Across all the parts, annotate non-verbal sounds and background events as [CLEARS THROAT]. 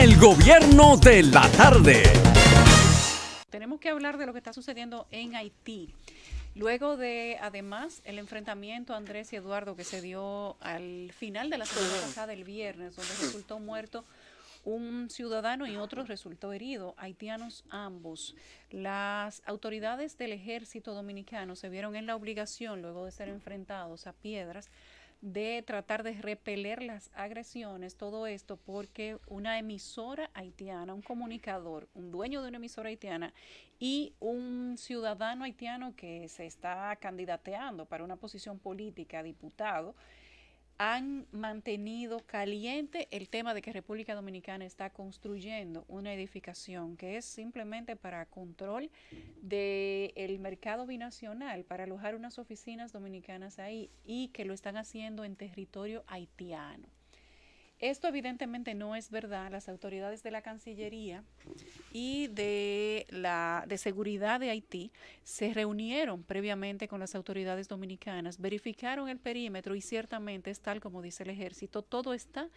El gobierno de la tarde. Tenemos que hablar de lo que está sucediendo en Haití. Luego de, además, el enfrentamiento Andrés y Eduardo que se dio al final de la semana pasada del viernes, donde resultó muerto un ciudadano y otro resultó herido, haitianos ambos. Las autoridades del ejército dominicano se vieron en la obligación, luego de ser enfrentados a piedras, de tratar de repeler las agresiones, todo esto porque una emisora haitiana, un comunicador, un dueño de una emisora haitiana y un ciudadano haitiano que se está candidateando para una posición política, diputado, han mantenido caliente el tema de que República Dominicana está construyendo una edificación que es simplemente para control del mercado binacional, para alojar unas oficinas dominicanas ahí y que lo están haciendo en territorio haitiano. Esto evidentemente no es verdad. Las autoridades de la Cancillería y de la de seguridad de Haití se reunieron previamente con las autoridades dominicanas, verificaron el perímetro y ciertamente es tal como dice el ejército, todo está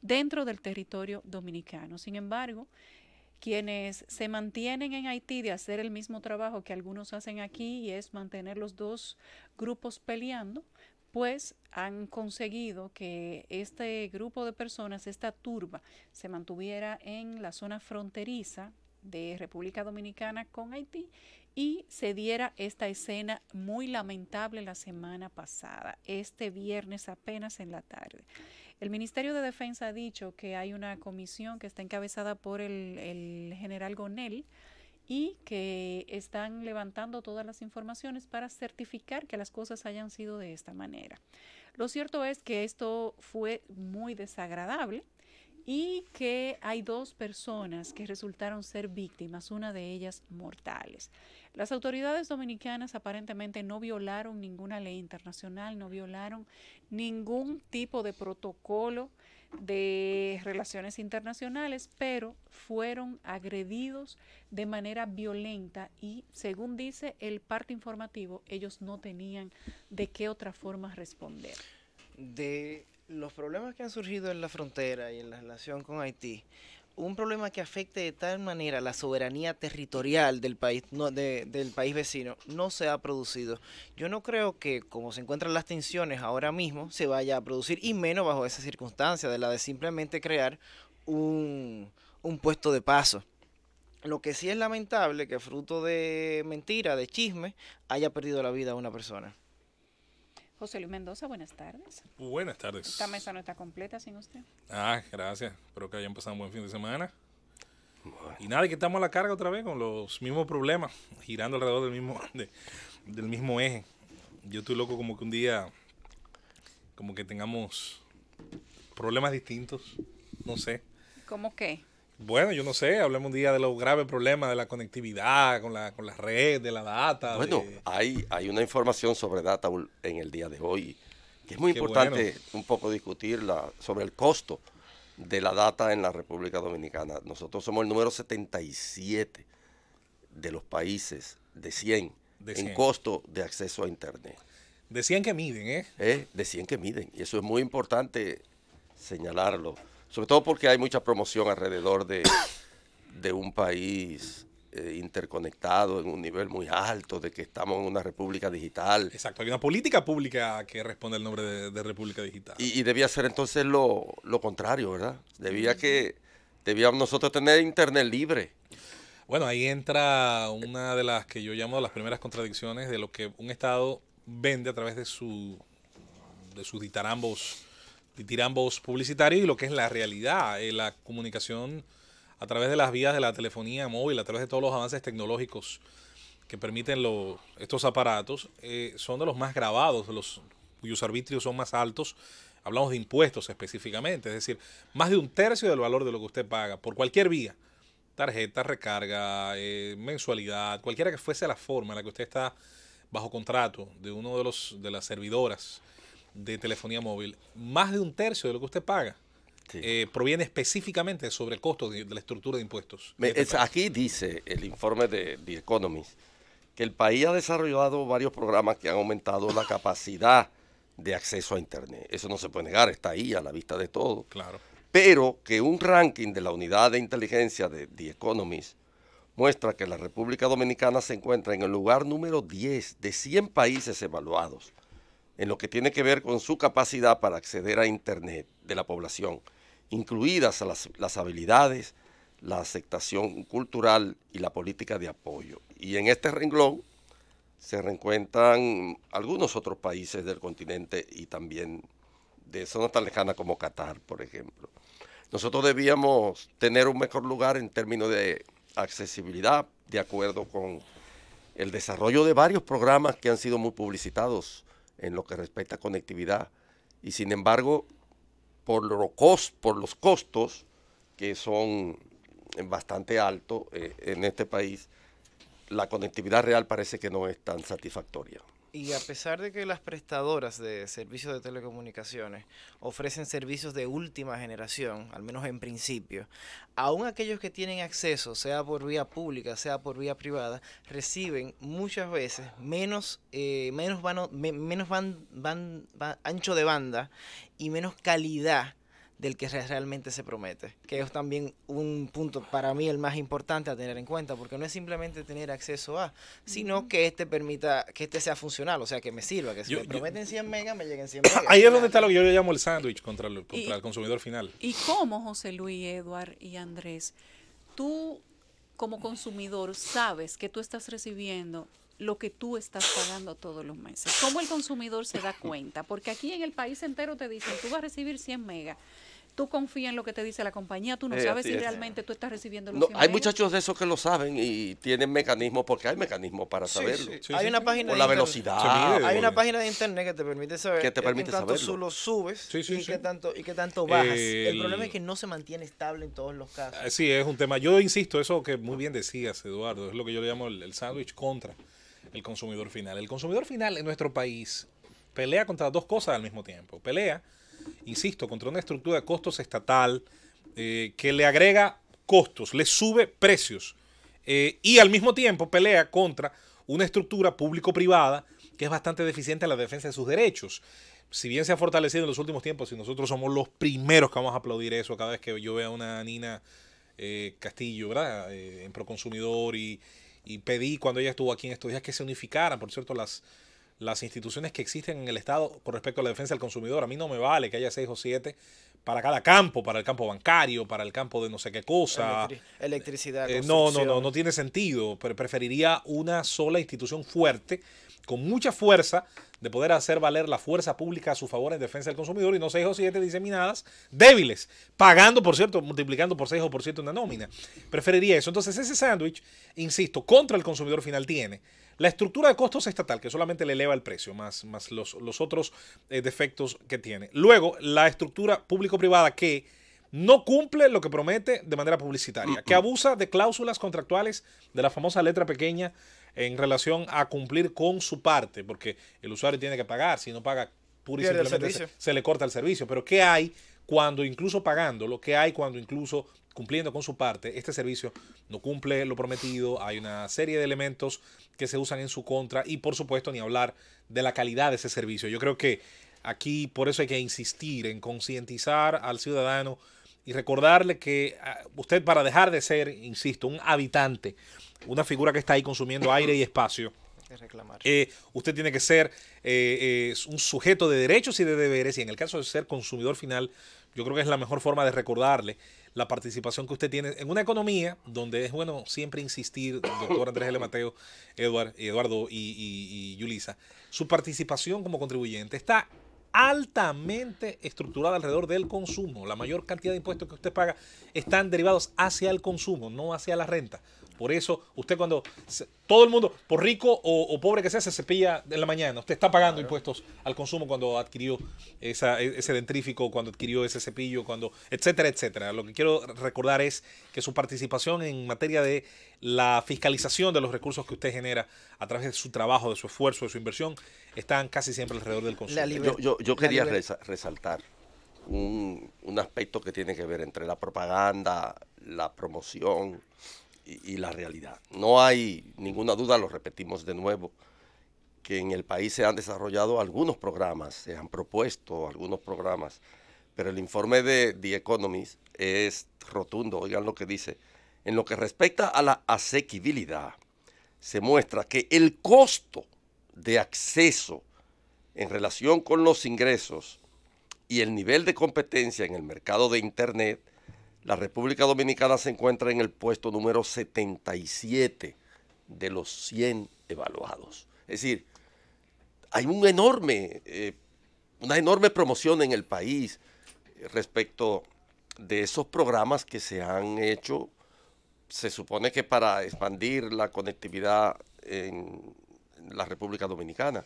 dentro del territorio dominicano. Sin embargo, quienes se mantienen en Haití de hacer el mismo trabajo que algunos hacen aquí y es mantener los dos grupos peleando, pues han conseguido que este grupo de personas, esta turba, se mantuviera en la zona fronteriza de República Dominicana con Haití y se diera esta escena muy lamentable la semana pasada, este viernes apenas en la tarde. El Ministerio de Defensa ha dicho que hay una comisión que está encabezada por el, general Gonel, y que están levantando todas las informaciones para certificar que las cosas hayan sido de esta manera. Lo cierto es que esto fue muy desagradable y que hay dos personas que resultaron ser víctimas, una de ellas mortales. Las autoridades dominicanas aparentemente no violaron ninguna ley internacional, no violaron ningún tipo de protocolo de relaciones internacionales, pero fueron agredidos de manera violenta y, según dice el parte informativo, ellos no tenían de qué otra forma responder. De los problemas que han surgido en la frontera y en la relación con Haití, un problema que afecte de tal manera la soberanía territorial del país, del país vecino no se ha producido. Yo no creo que, como se encuentran las tensiones ahora mismo, se vaya a producir, y menos bajo esa circunstancia de la de simplemente crear un, un puesto de paso. Lo que sí es lamentable que fruto de mentira, de chisme, haya perdido la vida una persona. José Luis Mendoza, buenas tardes. Buenas tardes. Esta mesa no está completa sin usted. Ah, gracias. Espero que hayan pasado un buen fin de semana. Y nada, que estamos a la carga otra vez con los mismos problemas, girando alrededor del mismo, del mismo eje. Yo estoy loco como que un día, como que tengamos problemas distintos, no sé. ¿Cómo qué? Bueno, yo no sé, hablemos un día de los graves problemas de la conectividad con la, con la red, de la data. Bueno, hay, hay una información sobre data en el día de hoy, que es muy importante un poco discutirla sobre el costo de la data en la República Dominicana. Nosotros somos el número 77 de los países de 100, en costo de acceso a Internet. De 100 que miden, ¿eh? ¿eh? De 100 que miden. Y eso es muy importante señalarlo. Sobre todo porque hay mucha promoción alrededor de, un país eh, interconectado en un nivel muy alto, de que estamos en una república digital. Exacto, hay una política pública que responde el nombre de, república digital. Y, debía ser entonces lo, contrario, ¿verdad? Debía mm. que debíamos nosotros tener internet libre. Bueno, ahí entra una de las que yo llamo las primeras contradicciones de lo que un Estado vende a través de su de sus ditarambos tiran voz publicitarios y lo que es la realidad, eh, la comunicación a través de las vías de la telefonía móvil, a través de todos los avances tecnológicos que permiten los estos aparatos, eh, son de los más grabados, los cuyos arbitrios son más altos. Hablamos de impuestos específicamente, es decir, más de un tercio del valor de lo que usted paga por cualquier vía, tarjeta, recarga, eh, mensualidad, cualquiera que fuese la forma en la que usted está bajo contrato de uno de los de las servidoras de telefonía móvil, más de un tercio de lo que usted paga eh, proviene específicamente sobre el costo de, la estructura de impuestos. Este aquí dice el informe de The Economist que el país ha desarrollado varios programas que han aumentado la capacidad de acceso a Internet. Eso no se puede negar, está ahí a la vista de todo. Claro. Pero que un ranking de la unidad de inteligencia de The Economist muestra que la República Dominicana se encuentra en el lugar número 10 de 100 países evaluados en lo que tiene que ver con su capacidad para acceder a Internet de la población, incluidas las, habilidades, la aceptación cultural y la política de apoyo. Y en este renglón se reencuentran algunos otros países del continente y también de zonas tan lejanas como Qatar, por ejemplo. Nosotros debíamos tener un mejor lugar en términos de accesibilidad, de acuerdo con el desarrollo de varios programas que han sido muy publicitados en lo que respecta a conectividad. Y sin embargo, por, por los costos que son bastante altos eh, en este país, la conectividad real parece que no es tan satisfactoria. Y a pesar de que las prestadoras de servicios de telecomunicaciones ofrecen servicios de última generación, al menos en principio, aún aquellos que tienen acceso, sea por vía pública, sea por vía privada, reciben muchas veces menos, eh, menos, van menos van, ancho de banda y menos calidad del que realmente se promete. Que es también un punto para mí el más importante a tener en cuenta, porque no es simplemente tener acceso a, sino que este permita, que este sea funcional, o sea, que me sirva, que si me prometen 100 megas, me lleguen 100 ah, megas. Ahí es donde está lo que yo llamo el sándwich contra, el, el consumidor final. ¿Y cómo, José Luis, Eduard y Andrés, tú como consumidor sabes que tú estás recibiendo lo que tú estás pagando todos los meses. ¿Cómo el consumidor se da cuenta? Porque aquí en el país entero te dicen, tú vas a recibir 100 megas, tú confías en lo que te dice la compañía, tú no eh, sabes si realmente tú estás recibiendo los no, Hay muchachos de esos que lo saben y tienen mecanismos, porque hay mecanismos para saberlo. hay una página. la velocidad. hay una página de internet que te permite saber que te lo subes y, Qué tanto, y qué tanto bajas. el problema es que no se mantiene estable en todos los casos. Eh, sí, es un tema. Yo insisto, eso que muy bien decías, Eduardo, es lo que yo le llamo el, el sándwich contra el consumidor final. El consumidor final en nuestro país pelea contra dos cosas al mismo tiempo. Pelea insisto, contra una estructura de costos estatal eh, que le agrega costos, le sube precios eh, y al mismo tiempo pelea contra una estructura público-privada que es bastante deficiente en la defensa de sus derechos. Si bien se ha fortalecido en los últimos tiempos, y nosotros somos los primeros que vamos a aplaudir eso cada vez que yo vea a una Nina eh, Castillo, ¿verdad? en Proconsumidor y, y pedí cuando ella estuvo aquí en estos días que se unificaran, por cierto, las, las instituciones que existen en el Estado con respecto a la defensa del consumidor. A mí no me vale que haya seis o siete para cada campo, para el campo bancario, para el campo de no sé qué cosa. electricidad. Eh, no, no, no, no tiene sentido. preferiría una sola institución fuerte, con mucha fuerza, de poder hacer valer la fuerza pública a su favor en defensa del consumidor y no seis o siete diseminadas, débiles, pagando, por cierto, multiplicando por seis o por cierto una nómina. Preferiría eso. Entonces ese sándwich, insisto, contra el consumidor final tiene la estructura de costos estatal, que solamente le eleva el precio, más, más los, otros eh, defectos que tiene. Luego, la estructura público-privada que no cumple lo que promete de manera publicitaria, que abusa de cláusulas contractuales de la famosa letra pequeña en relación a cumplir con su parte, porque el usuario tiene que pagar, si no paga pura se le corta el servicio. Pero ¿qué hay cuando incluso pagando lo que hay, cuando incluso cumpliendo con su parte, este servicio no cumple lo prometido, hay una serie de elementos que se usan en su contra y por supuesto ni hablar de la calidad de ese servicio. Yo creo que aquí por eso hay que insistir en concientizar al ciudadano y recordarle que ah, usted para dejar de ser, insisto, un habitante, una figura que está ahí consumiendo aire y espacio, reclamar. Eh, usted tiene que ser eh, eh, un sujeto de derechos y de deberes y en el caso de ser consumidor final, yo creo que es la mejor forma de recordarle la participación que usted tiene en una economía donde es bueno siempre insistir, doctor Andrés L. Mateo, Eduardo y, y, y Yulisa, su participación como contribuyente está altamente estructurada alrededor del consumo. La mayor cantidad de impuestos que usted paga están derivados hacia el consumo, no hacia la renta. Por eso, usted cuando todo el mundo, por rico o, pobre que sea, se cepilla en la mañana. Usted está pagando impuestos al consumo cuando adquirió e, ese dentrífico, cuando adquirió ese cepillo, cuando, etcétera, etcétera. Lo que quiero recordar es que su participación en materia de la fiscalización de los recursos que usted genera a través de su trabajo, de su esfuerzo, de su inversión, están casi siempre alrededor del consumo. Yo, quería resaltar un aspecto que tiene que ver entre la propaganda, la promoción y, la realidad. No hay ninguna duda, lo repetimos de nuevo, que en el país se han desarrollado algunos programas, se han propuesto algunos programas, pero el informe de The Economist es rotundo, oigan lo que dice. En lo que respecta a la asequibilidad, se muestra que el costo de acceso en relación con los ingresos y el nivel de competencia en el mercado de Internet la República Dominicana se encuentra en el puesto número 77 de los 100 evaluados. Es decir, hay un enorme, eh, una enorme promoción en el país respecto de esos programas que se han hecho. Se supone que para expandir la conectividad en la República Dominicana.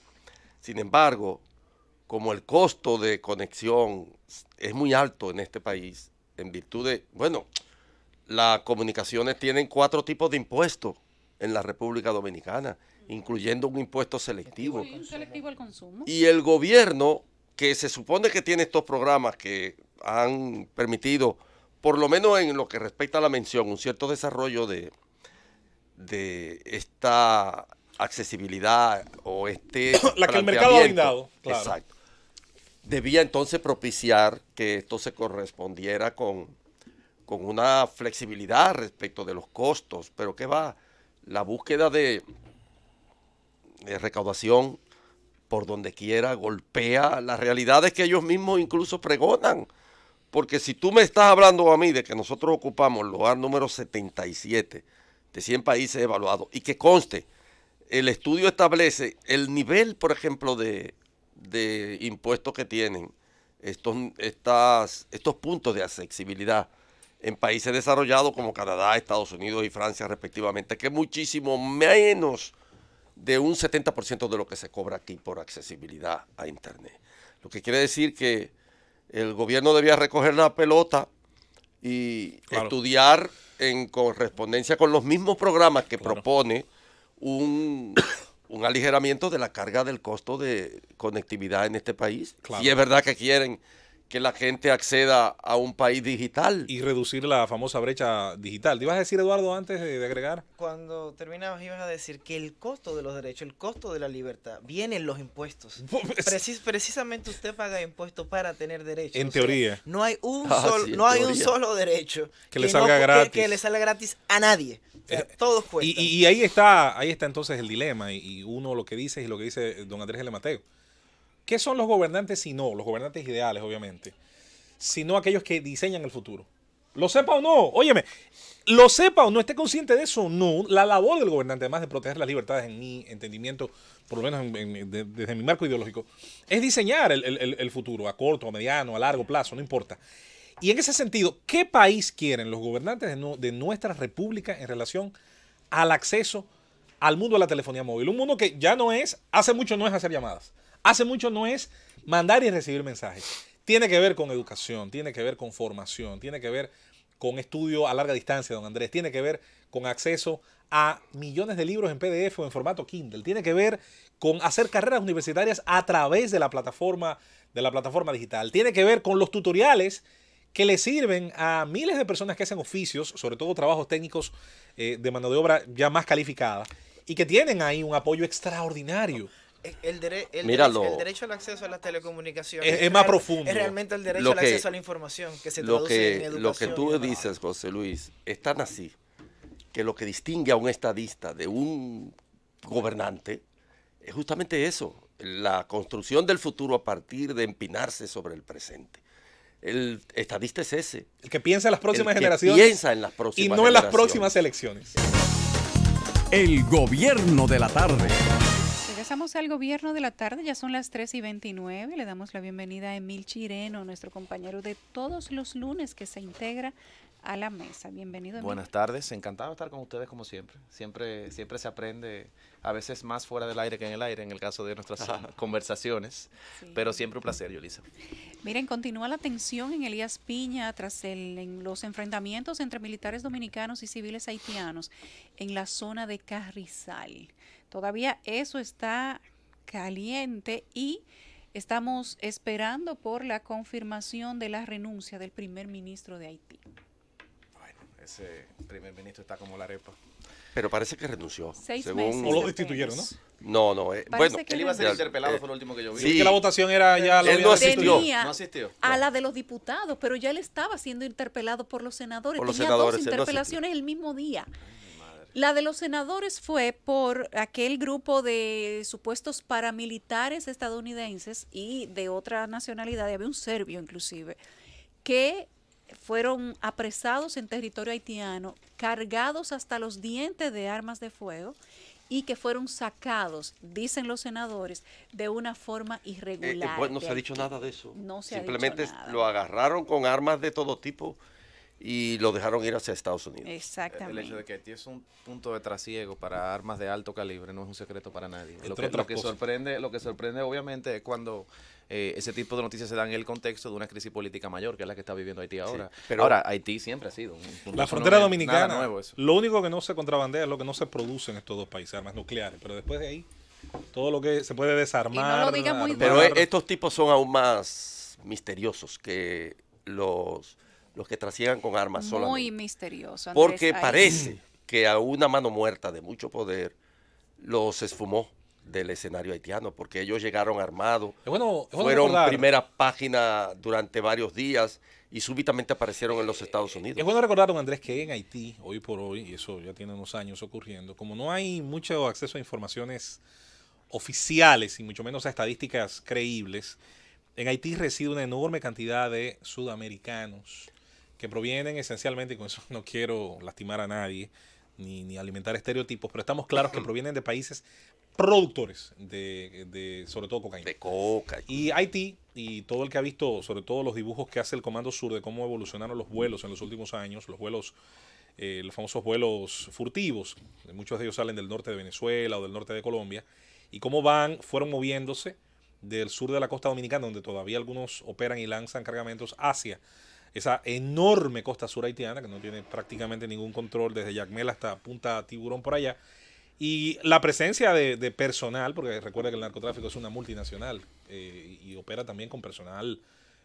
Sin embargo, como el costo de conexión es muy alto en este país, en virtud de, bueno, las comunicaciones tienen cuatro tipos de impuestos en la República Dominicana, incluyendo un impuesto selectivo. Y, un selectivo al consumo. y el gobierno, que se supone que tiene estos programas que han permitido, por lo menos en lo que respecta a la mención, un cierto desarrollo de, de esta accesibilidad o este... [COUGHS] la que el mercado ha brindado. Claro. Exacto debía entonces propiciar que esto se correspondiera con, una flexibilidad respecto de los costos, pero ¿qué va? La búsqueda de, de recaudación por donde quiera golpea las realidades que ellos mismos incluso pregonan. Porque si tú me estás hablando a mí de que nosotros ocupamos el lugar número 77 de 100 países evaluados y que conste, el estudio establece el nivel, por ejemplo, de de impuestos que tienen estos, estas, estos puntos de accesibilidad en países desarrollados como Canadá, Estados Unidos y Francia respectivamente, que es muchísimo menos de un 70% de lo que se cobra aquí por accesibilidad a Internet. Lo que quiere decir que el gobierno debía recoger la pelota y estudiar en correspondencia con los mismos programas que propone un un aligeramiento de la carga del costo de conectividad en este país. Y es verdad que quieren que la gente acceda a un país digital. Y reducir la famosa brecha digital. ¿Te ibas a decir, Eduardo, antes de, agregar? Cuando terminabas, ibas a decir que el costo de los derechos, el costo de la libertad, vienen los impuestos. [LAUGHS] Pues, precisamente usted paga impuestos para tener derechos. En teoría. no hay un, ah, no hay un solo derecho que, le salga gratis. Que, le salga gratis a nadie. Eh, todos cuentan. Y, ahí está ahí está entonces el dilema. Y, uno lo que dice es lo que dice don Andrés L. Mateo ¿Qué son los gobernantes si no? Los gobernantes ideales, obviamente. Sino aquellos que diseñan el futuro. Lo sepa o no, óyeme, lo sepa o no esté consciente de eso o no, la labor del gobernante, además de proteger las libertades en mi entendimiento, por lo menos desde mi marco ideológico, es diseñar el, futuro, a corto, a mediano, a largo plazo, no importa. Y en ese sentido, ¿qué país quieren los gobernantes de, de, nuestra república en relación al acceso al mundo de la telefonía móvil? Un mundo que ya no es, hace mucho no es hacer llamadas hace mucho no es mandar y recibir mensajes. Tiene que ver con educación, tiene que ver con formación, tiene que ver con estudio a larga distancia, don Andrés, tiene que ver con acceso a millones de libros en PDF o en formato Kindle, tiene que ver con hacer carreras universitarias a través de la plataforma, de la plataforma digital, tiene que ver con los tutoriales que le sirven a miles de personas que hacen oficios, sobre todo trabajos técnicos eh, de mano de obra ya más calificada, y que tienen ahí un apoyo extraordinario el, el, derecho al acceso a las telecomunicaciones es, más profundo. Es realmente el derecho al acceso a la información que se lo que, en educación Lo que tú dices, José Luis, es tan así que lo que distingue a un estadista de un gobernante es justamente eso, la construcción del futuro a partir de empinarse sobre el presente. El estadista es ese. El que piensa en las próximas generaciones. piensa en las próximas Y no en las próximas elecciones. El gobierno de la tarde. Pasamos al gobierno de la tarde, ya son las 3 y 29. Le damos la bienvenida a Emil Chireno, nuestro compañero de todos los lunes que se integra a la mesa. Bienvenido. Emil. Buenas tardes, encantado de estar con ustedes como siempre. Siempre, siempre se aprende, a veces más fuera del aire que en el aire, en el caso de nuestras [LAUGHS] conversaciones, pero siempre un placer, Yolisa. Miren, continúa la tensión en Elías Piña tras los enfrentamientos entre militares dominicanos y civiles haitianos en la zona de Carrizal. Todavía eso está caliente y estamos esperando por la confirmación de la renuncia del primer ministro de Haití. Bueno, ese primer ministro está como la arepa. Pero parece que renunció. Seis según... meses. O lo destituyeron, ¿no? No, no. Eh, bueno, él iba a ser interpelado, fue lo último que yo vi. Sí, que la votación era ya... lo él no asistió. A la de los diputados, pero ya él estaba siendo interpelado por los senadores. los Tenía senadores, dos interpelaciones el mismo día. La de los senadores fue por aquel grupo de supuestos paramilitares estadounidenses y de otra nacionalidad, había un serbio inclusive, que fueron apresados en territorio haitiano, cargados hasta los dientes de armas de fuego y que fueron sacados, dicen los senadores, de una forma irregular. Eh, eh, pues, no se ha dicho nada de eso. Simplemente lo agarraron con armas de todo tipo y lo dejaron ir hacia Estados Unidos. Exactamente. El hecho de que Haití es un punto de trasiego para armas de alto calibre no es un secreto para nadie. Lo que, sorprende, lo que sorprende obviamente es cuando eh, ese tipo de noticias se dan en el contexto de una crisis política mayor, que es la que está viviendo Haití ahora. pero ahora, Haití siempre ha sido un, trasiego. La frontera dominicana, lo único que no se contrabandea es lo que no se produce en estos dos países, armas nucleares, pero después de ahí todo lo que se puede desarmar. pero estos tipos son aún más misteriosos que los los que trasiegan con armas solamente. Muy misterioso. porque parece que a una mano muerta de mucho poder los esfumó del escenario haitiano, porque ellos llegaron armados, fueron primera página durante varios días y súbitamente aparecieron en los Estados eh, Unidos. Es bueno recordar, Andrés, que en Haití, hoy por hoy, y eso ya tiene unos años ocurriendo, como no hay mucho acceso a informaciones oficiales y mucho menos a estadísticas creíbles, en Haití reside una enorme cantidad de sudamericanos que provienen esencialmente, y con eso [LAUGHS] no quiero lastimar a nadie, ni, alimentar estereotipos, pero estamos claros que [CLEARS THROAT] provienen de países productores de, sobre todo cocaína. De coca. Y Haití, y todo el que ha visto, sobre todo los dibujos que hace el Comando Sur de cómo evolucionaron los vuelos en los últimos años, los vuelos, eh, los famosos vuelos furtivos, muchos de ellos salen del norte de Venezuela o del norte de Colombia, y cómo van, fueron moviéndose del sur de la costa dominicana, donde todavía algunos operan y lanzan cargamentos, hacia esa enorme costa sur haitiana que no tiene prácticamente ningún control desde Yacmel hasta Punta Tiburón por allá. Y la presencia de, personal, porque recuerda que el narcotráfico es una multinacional eh, y opera también con personal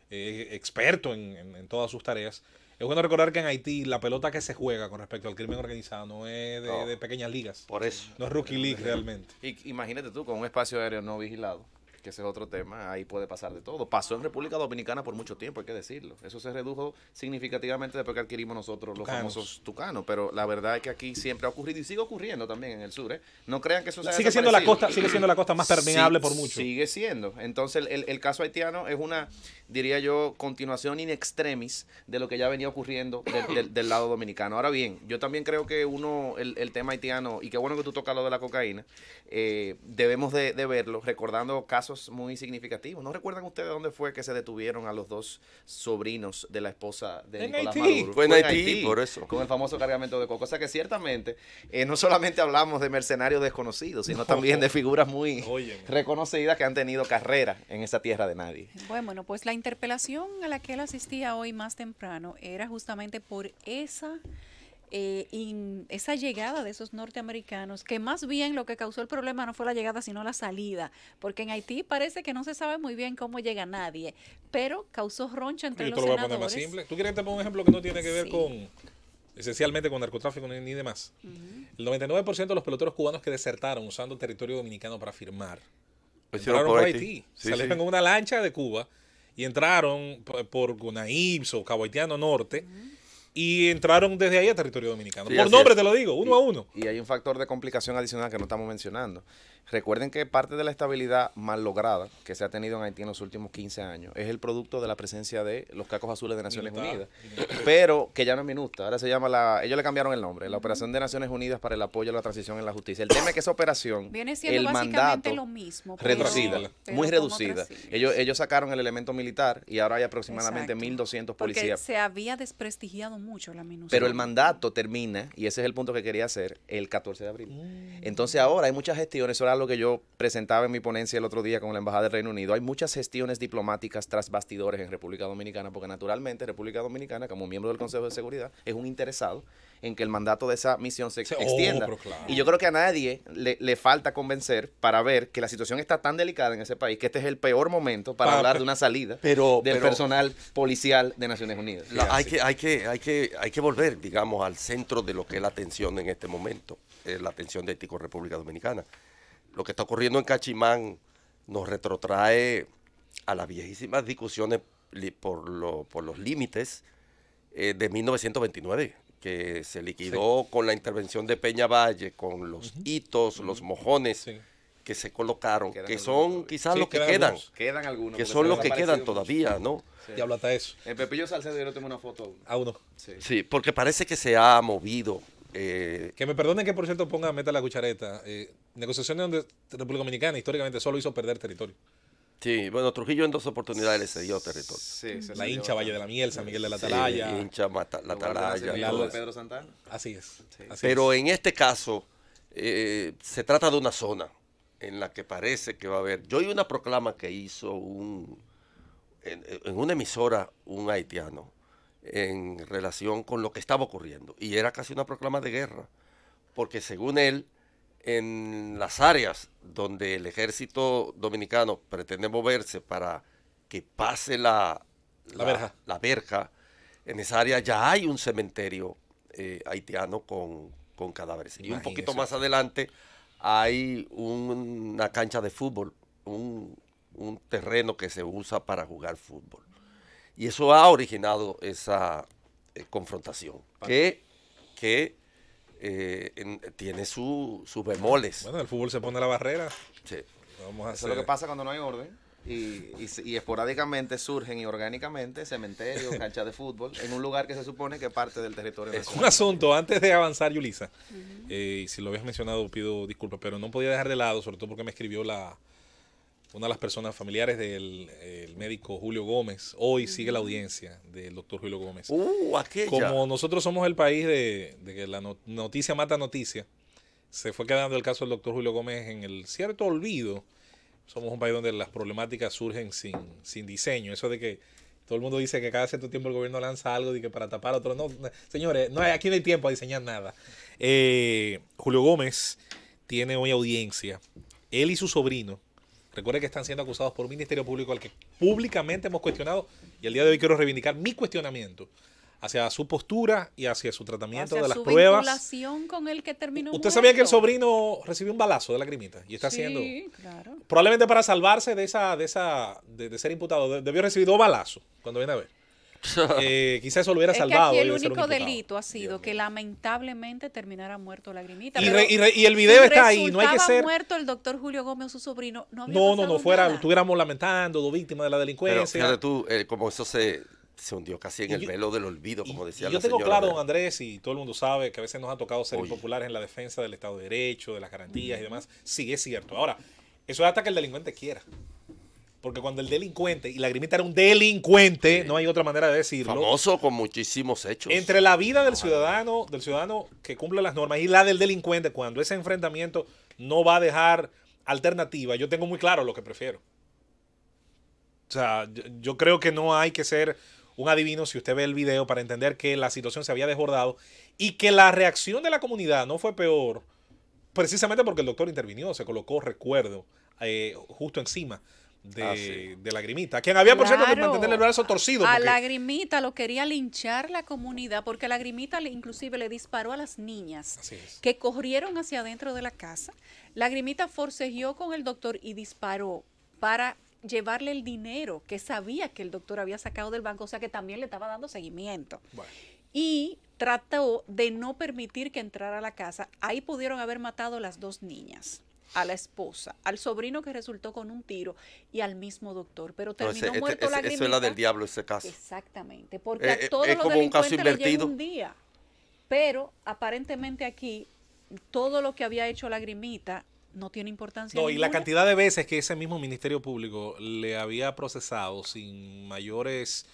eh, experto en, todas sus tareas. Es bueno recordar que en Haití la pelota que se juega con respecto al crimen organizado no es de, pequeñas ligas. Por eso. No es rookie league realmente. imagínate tú, con un espacio aéreo no vigilado que ese es otro tema, ahí puede pasar de todo. Pasó en República Dominicana por mucho tiempo, hay que decirlo. Eso se redujo significativamente después que adquirimos nosotros los famosos tucanos, pero la verdad es que aquí siempre ha ocurrido y sigue ocurriendo también en el sur. ¿eh? No crean que eso sea sigue siendo la costa Sigue siendo la costa más permeable por mucho. Sigue siendo. Entonces el caso haitiano es una diría yo, continuación in extremis de lo que ya venía ocurriendo del, [COUGHS] lado dominicano. Ahora bien, yo también creo que uno, el, tema haitiano, y qué bueno que tú tocas lo de la cocaína, eh, debemos de, verlo, recordando casos muy significativos. ¿No recuerdan ustedes dónde fue que se detuvieron a los dos sobrinos de la esposa de Nicolás Maduro? Fue en, Haití, por eso. Con el famoso cargamento de coco. O sea que ciertamente, eh, no solamente hablamos de mercenarios desconocidos, sino también de figuras muy reconocidas que han tenido carrera en esa tierra de nadie. Bueno, pues la interpelación a la que él asistía hoy más temprano era justamente por esa, eh, esa llegada de esos norteamericanos, que más bien lo que causó el problema no fue la llegada, sino la salida, porque en Haití parece que no se sabe muy bien cómo llega nadie, pero causó roncha entre los te voy poner ¿Tú quieres te ponga un ejemplo que no tiene que ver con esencialmente con narcotráfico ni, demás. El 99% de los peloteros cubanos que desertaron usando territorio dominicano para firmar, entraron por Haití. Salieron una lancha de Cuba y entraron por Gunaibs o Cabo Norte. Y entraron desde ahí a territorio dominicano. por nombre te lo digo, uno a uno. Y hay un factor de complicación adicional que no estamos mencionando. Recuerden que parte de la estabilidad mal lograda que se ha tenido en Haití en los últimos 15 años es el producto de la presencia de los cacos azules de Naciones Unidas, pero que ya no es Minuta, ahora se llama la, ellos le cambiaron el nombre, la Operación de Naciones Unidas para el apoyo a la transición en la justicia. El tema es que esa operación, Viene siendo el mandato, lo mismo, reducida, muy reducida. Ellos, ellos sacaron el elemento militar y ahora hay aproximadamente 1.200 policías. Porque se había desprestigiado mucho la MINUSTA. Pero el mandato termina, y ese es el punto que quería hacer, el 14 de abril. Mm. Entonces ahora hay muchas gestiones ahora lo que yo presentaba en mi ponencia el otro día con la Embajada del Reino Unido. Hay muchas gestiones diplomáticas tras bastidores en República Dominicana, porque naturalmente República Dominicana, como miembro del Consejo de Seguridad, es un interesado en que el mandato de esa misión se, extienda. Y yo creo que a nadie le, falta convencer para ver que la situación está tan delicada en ese país que este es el peor momento para, hablar de una salida del personal policial de Naciones Unidas. hay, que, hay, que, hay, que, hay que volver, digamos, al centro de lo que es la atención en este momento, eh, la atención de Ético República Dominicana lo que está ocurriendo en Cachimán nos retrotrae a las viejísimas discusiones por, los límites eh, de 1929, que se liquidó con la intervención de Peña Valle, con los hitos, los mojones. que se colocaron, que, son quizás los que quedan, quedan algunos, que son los que quedan todavía, ¿no? ¿no? hablo hasta eso. En eh, Pepillo Salcedo yo no tengo una foto A uno. Sí. porque parece que se ha movido eh, que me perdonen que, por cierto, ponga meta la cuchareta. Eh, negociaciones donde República Dominicana históricamente solo hizo perder territorio. Sí, bueno, Trujillo en dos oportunidades le cedió territorio. Sí, la hincha Valle de la Miel, San Miguel de la Atalaya. Sí, hincha la Atalaya. Pedro Santana. Así es. Pero en este caso, eh, se trata de una zona en la que parece que va a haber. Yo vi una proclama que hizo un en una emisora un haitiano en relación con lo que estaba ocurriendo. Y era casi una proclama de guerra, porque según él, en las áreas donde el ejército dominicano pretende moverse para que pase la, la, verja. en esa área ya hay un cementerio eh, haitiano con, cadáveres. Y un poquito más adelante hay una cancha de fútbol, un terreno que se usa para jugar fútbol. Y eso ha originado esa eh, confrontación que, que eh, tiene sus bemoles. Bueno, el fútbol se pone la barrera. Sí. Vamos a eso es lo que pasa cuando no hay orden. Y, y, esporádicamente surgen y orgánicamente cementerios, [LAUGHS] cancha de fútbol, en un lugar que se supone que parte del territorio. Es un asunto, antes de avanzar, Yulisa, eh, si lo habías mencionado, pido disculpas, pero no podía dejar de lado, sobre todo porque me escribió la, una de las personas familiares del médico Julio Gómez. Hoy sigue la audiencia del doctor Julio Gómez. Uh, Como nosotros somos el país de, que la noticia mata noticia, se fue quedando el caso del doctor Julio Gómez en el cierto olvido. Somos un país donde las problemáticas surgen sin, sin diseño. Eso de que todo el mundo dice que cada cierto tiempo el gobierno lanza algo y que para tapar otro. No, señores, no hay, aquí no hay tiempo a diseñar nada. Eh, Julio Gómez tiene hoy audiencia. Él y su sobrino, Recuerde que están siendo acusados por un Ministerio Público al que públicamente hemos cuestionado y el día de hoy quiero reivindicar mi cuestionamiento hacia su postura y hacia su tratamiento de las pruebas. con el que Usted sabía que el sobrino recibió un balazo de la y está haciendo probablemente para salvarse de esa de esa de, de ser imputado debió recibir dos balazos cuando viene a ver. [LAUGHS] Eh, quizás eso lo hubiera salvado. el único delito ha sido que lamentablemente terminara muerto Lagrimita. Y, y, el video está ahí, no hay que ser. muerto el doctor Julio Gómez, su sobrino. No, no, no, fuera, estuviéramos lamentando, dos víctimas de la delincuencia. tú, eh, como eso se se hundió casi en el velo del olvido, como decía Yo tengo claro, don Andrés, y todo el mundo sabe que a veces nos ha tocado ser impopulares en la defensa del Estado de Derecho, de las garantías y demás. Sí, es cierto. Ahora, eso es hasta que el delincuente quiera. Porque cuando el delincuente, y Lagrimita era un delincuente, no hay otra manera de decirlo. Famoso con muchísimos hechos. Entre la vida del ciudadano, del ciudadano que cumple las normas y la del delincuente, cuando ese enfrentamiento no va a dejar alternativa, yo tengo muy claro lo que prefiero. O sea, yo, creo que no hay que ser un adivino si usted ve el video para entender que la situación se había desbordado y que la reacción de la comunidad no fue peor, precisamente porque el doctor intervinió, se colocó, recuerdo, eh, justo encima Ah, de, Lagrimita, quien había, por cierto, que mantenerle el brazo torcido. A Lagrimita lo quería linchar la comunidad, porque Lagrimita inclusive le disparó a las niñas que corrieron hacia adentro de la casa. Lagrimita forcejeó con el doctor y disparó para llevarle el dinero que sabía que el doctor había sacado del banco, o sea que también le estaba dando seguimiento. Y trató de no permitir que entrara a la casa. Ahí pudieron haber matado las dos niñas a la esposa, al sobrino que resultó con un tiro y al mismo doctor. Pero terminó este, muerto la Eso es la del diablo ese caso. Exactamente, porque eh, a eh, todos los como delincuentes un caso invertido. un día. Pero aparentemente aquí todo lo que había hecho Lagrimita no tiene importancia. No, y la cantidad de veces que ese mismo Ministerio Público le había procesado sin mayores...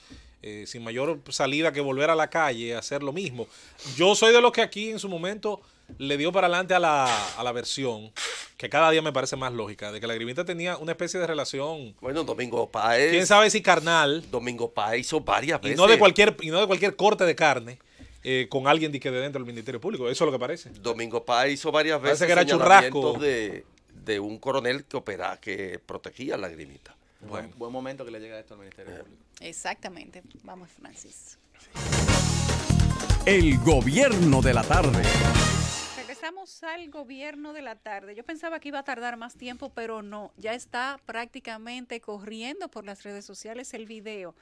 Eh, sin mayor salida que volver a la calle a hacer lo mismo. Yo soy de los que aquí en su momento le dio para adelante a la, versión que cada día me parece más lógica, de que la grimita tenía una especie de relación. Bueno, Domingo Páez. ¿Quién sabe si carnal? Domingo Páez hizo varias veces. Y no de cualquier, de cualquier corte de carne. Eh, con alguien de que de dentro del Ministerio Público, eso es lo que parece. Domingo Paz hizo varias veces parece que era churrasco. De, un coronel que operaba, que protegía a la grimita. Buen, momento que le llega esto al Ministerio eh. Público. Exactamente. Vamos, Francis. El gobierno de la tarde. Regresamos al gobierno de la tarde. Yo pensaba que iba a tardar más tiempo, pero no. Ya está prácticamente corriendo por las redes sociales el video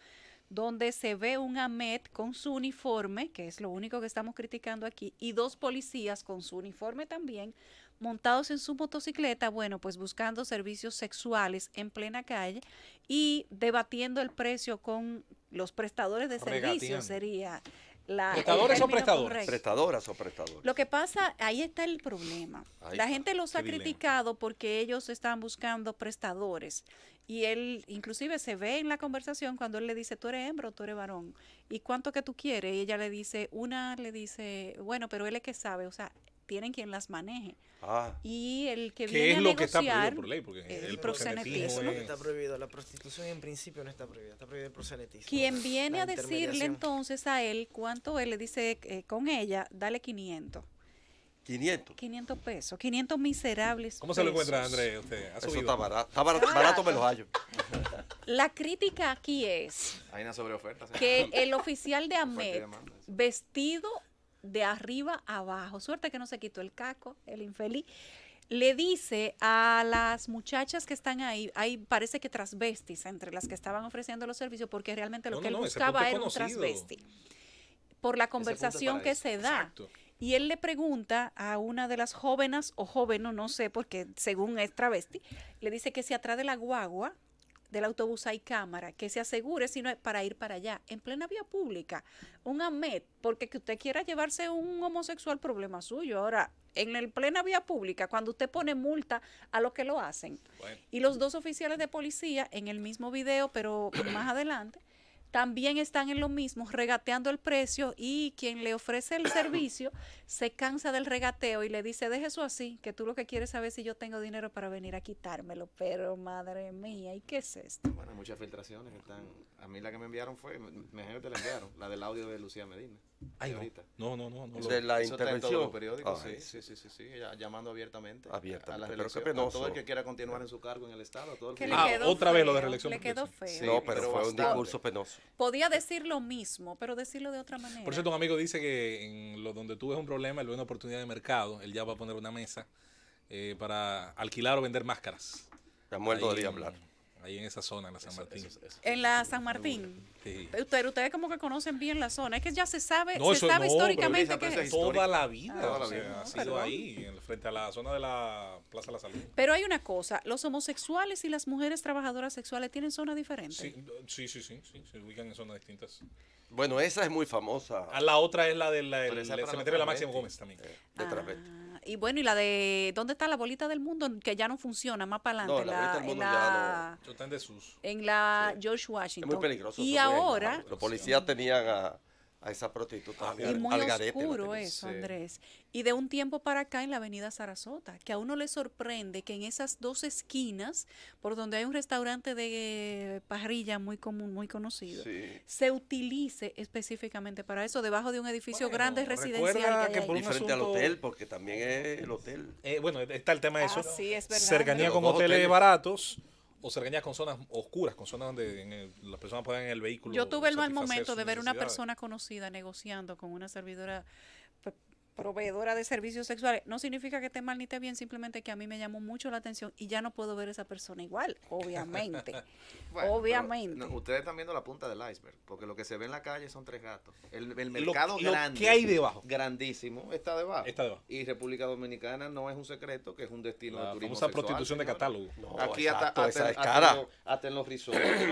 donde se ve un AMET con su uniforme, que es lo único que estamos criticando aquí, y dos policías con su uniforme también, montados en su motocicleta, bueno, pues buscando servicios sexuales en plena calle y debatiendo el precio con los prestadores de servicios, sería ¿Prestadores o prestadores? Prestadoras o prestadores. Lo que pasa, ahí está el problema. la gente los ha criticado porque ellos están buscando prestadores. Y él, inclusive se ve en la conversación cuando él le dice, tú eres hembra o tú eres varón. ¿Y cuánto que tú quieres? Y ella le dice, una le dice, bueno, pero él es que sabe. O sea, tienen quien las maneje. Ah. y el que viene es lo que está prohibido por ley? Porque el, proxenetismo. ¿no? está prohibido. La prostitución en principio no está prohibida, está prohibido el proxenetismo. Quien viene a decirle entonces a él cuánto él le dice eh, con ella, dale 500. 500. 500 pesos, 500 miserables. ¿Cómo se lo encuentra, Andrés? Usted? Eso está barato. Está barato, barato me lo hallo. [LAUGHS] La crítica aquí es Hay una sobreoferta, que el oficial de Ahmed vestido de arriba abajo. Suerte que no se quitó el caco, el infeliz. Le dice a las muchachas que están ahí, ahí parece que transvestis entre las que estaban ofreciendo los servicios, porque realmente lo que él buscaba era un transvesti. Por la conversación que se da. Y él le pregunta a una de las jóvenes o joven no sé, porque según es travesti, le dice que si atrás de la guagua del autobús hay cámara, que se asegure si no es para ir para allá, en plena vía pública, un AMET, porque que usted quiera llevarse un homosexual, problema suyo. Ahora, en el plena vía pública, cuando usted pone multa a los que lo hacen, y los dos oficiales de policía en el mismo video, pero más adelante, también están en lo mismo, regateando el precio y quien le ofrece el [COUGHS] servicio se cansa del regateo y le dice, deje eso así, que tú lo que quieres saber si yo tengo dinero para venir a quitármelo, pero madre mía, ¿y qué es esto? Bueno, muchas filtraciones están, a mí la que me enviaron fue, me te la enviaron, la del audio de Lucía Medina no. No, no, no. de la Eso intervención. Está sí, sí, sí, sí, llamando abiertamente. A, la pero a todo el que quiera continuar en su cargo en el Estado. todo el Ah, otra vez lo de reelección. Le quedó feo. no, pero, fue un discurso penoso. Podía decir lo mismo, pero decirlo de otra manera. Por cierto, un amigo dice que en lo donde tú ves un problema, él ve una oportunidad de mercado, él ya va a poner una mesa eh, para alquilar o vender máscaras. ya muerto de hablar ahí en esa zona, en la San Martín. en la San Martín. Sí. Ustedes, como que conocen bien la zona. Es que ya se sabe, se sabe históricamente que es toda la vida, ah, ha sido ahí, frente a la zona de la Plaza de la Salud. Pero hay una cosa, los homosexuales y las mujeres trabajadoras sexuales tienen zonas diferentes. Sí, sí, sí, sí, se ubican en zonas distintas. Bueno, esa es muy famosa. Ah, la otra es la del cementerio de la Máxima Gómez también. De y bueno, y la de. ¿Dónde está la bolita del mundo? Que ya no funciona, más para adelante. la, bolita del mundo ya no. en En la George Washington. muy peligroso. Y ahora. Los policías tenían a a esa prostituta. Ah, y muy oscuro eso, Andrés. Y de un tiempo para acá en la avenida Sarasota, que a uno le sorprende que en esas dos esquinas, por donde hay un restaurante de parrilla muy común, muy conocido, se utilice específicamente para eso, debajo de un edificio grande residencial. Que, que por frente al hotel, porque también es el hotel. Eh, bueno, está el tema de eso. Cercanía con hoteles baratos o se con zonas oscuras, con zonas donde las personas puedan en el vehículo. Yo tuve el mal momento de ver una persona conocida negociando con una servidora proveedora de servicios sexuales, no significa que esté mal ni esté bien, simplemente que a mí me llamó mucho la atención y ya no puedo ver a esa persona igual, obviamente. [LAUGHS] obviamente. ustedes están viendo la punta del iceberg, porque lo que se ve en la calle son tres gatos. El, mercado grande. Lo hay debajo? Grandísimo, está debajo. Y República Dominicana no es un secreto que es un destino de turismo. prostitución de catálogo. Aquí hasta, en los, hasta ¿No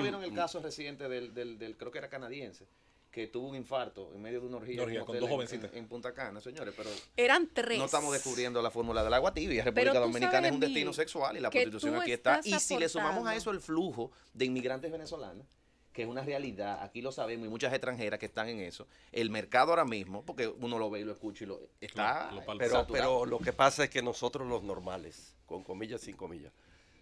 vieron el caso reciente del, del, del, creo que era canadiense? que tuvo un infarto en medio de una orgía, con dos jovencitas. En, Punta Cana, señores, pero eran tres. No estamos descubriendo la fórmula del agua tibia. República Dominicana es un destino sexual y la prostitución aquí está. Y si le sumamos a eso el flujo de inmigrantes venezolanos, que es una realidad, aquí lo sabemos, y muchas extranjeras que están en eso. El mercado ahora mismo, porque uno lo ve y lo escucha y lo está. pero, pero lo que pasa es que nosotros los normales, con comillas, sin comillas,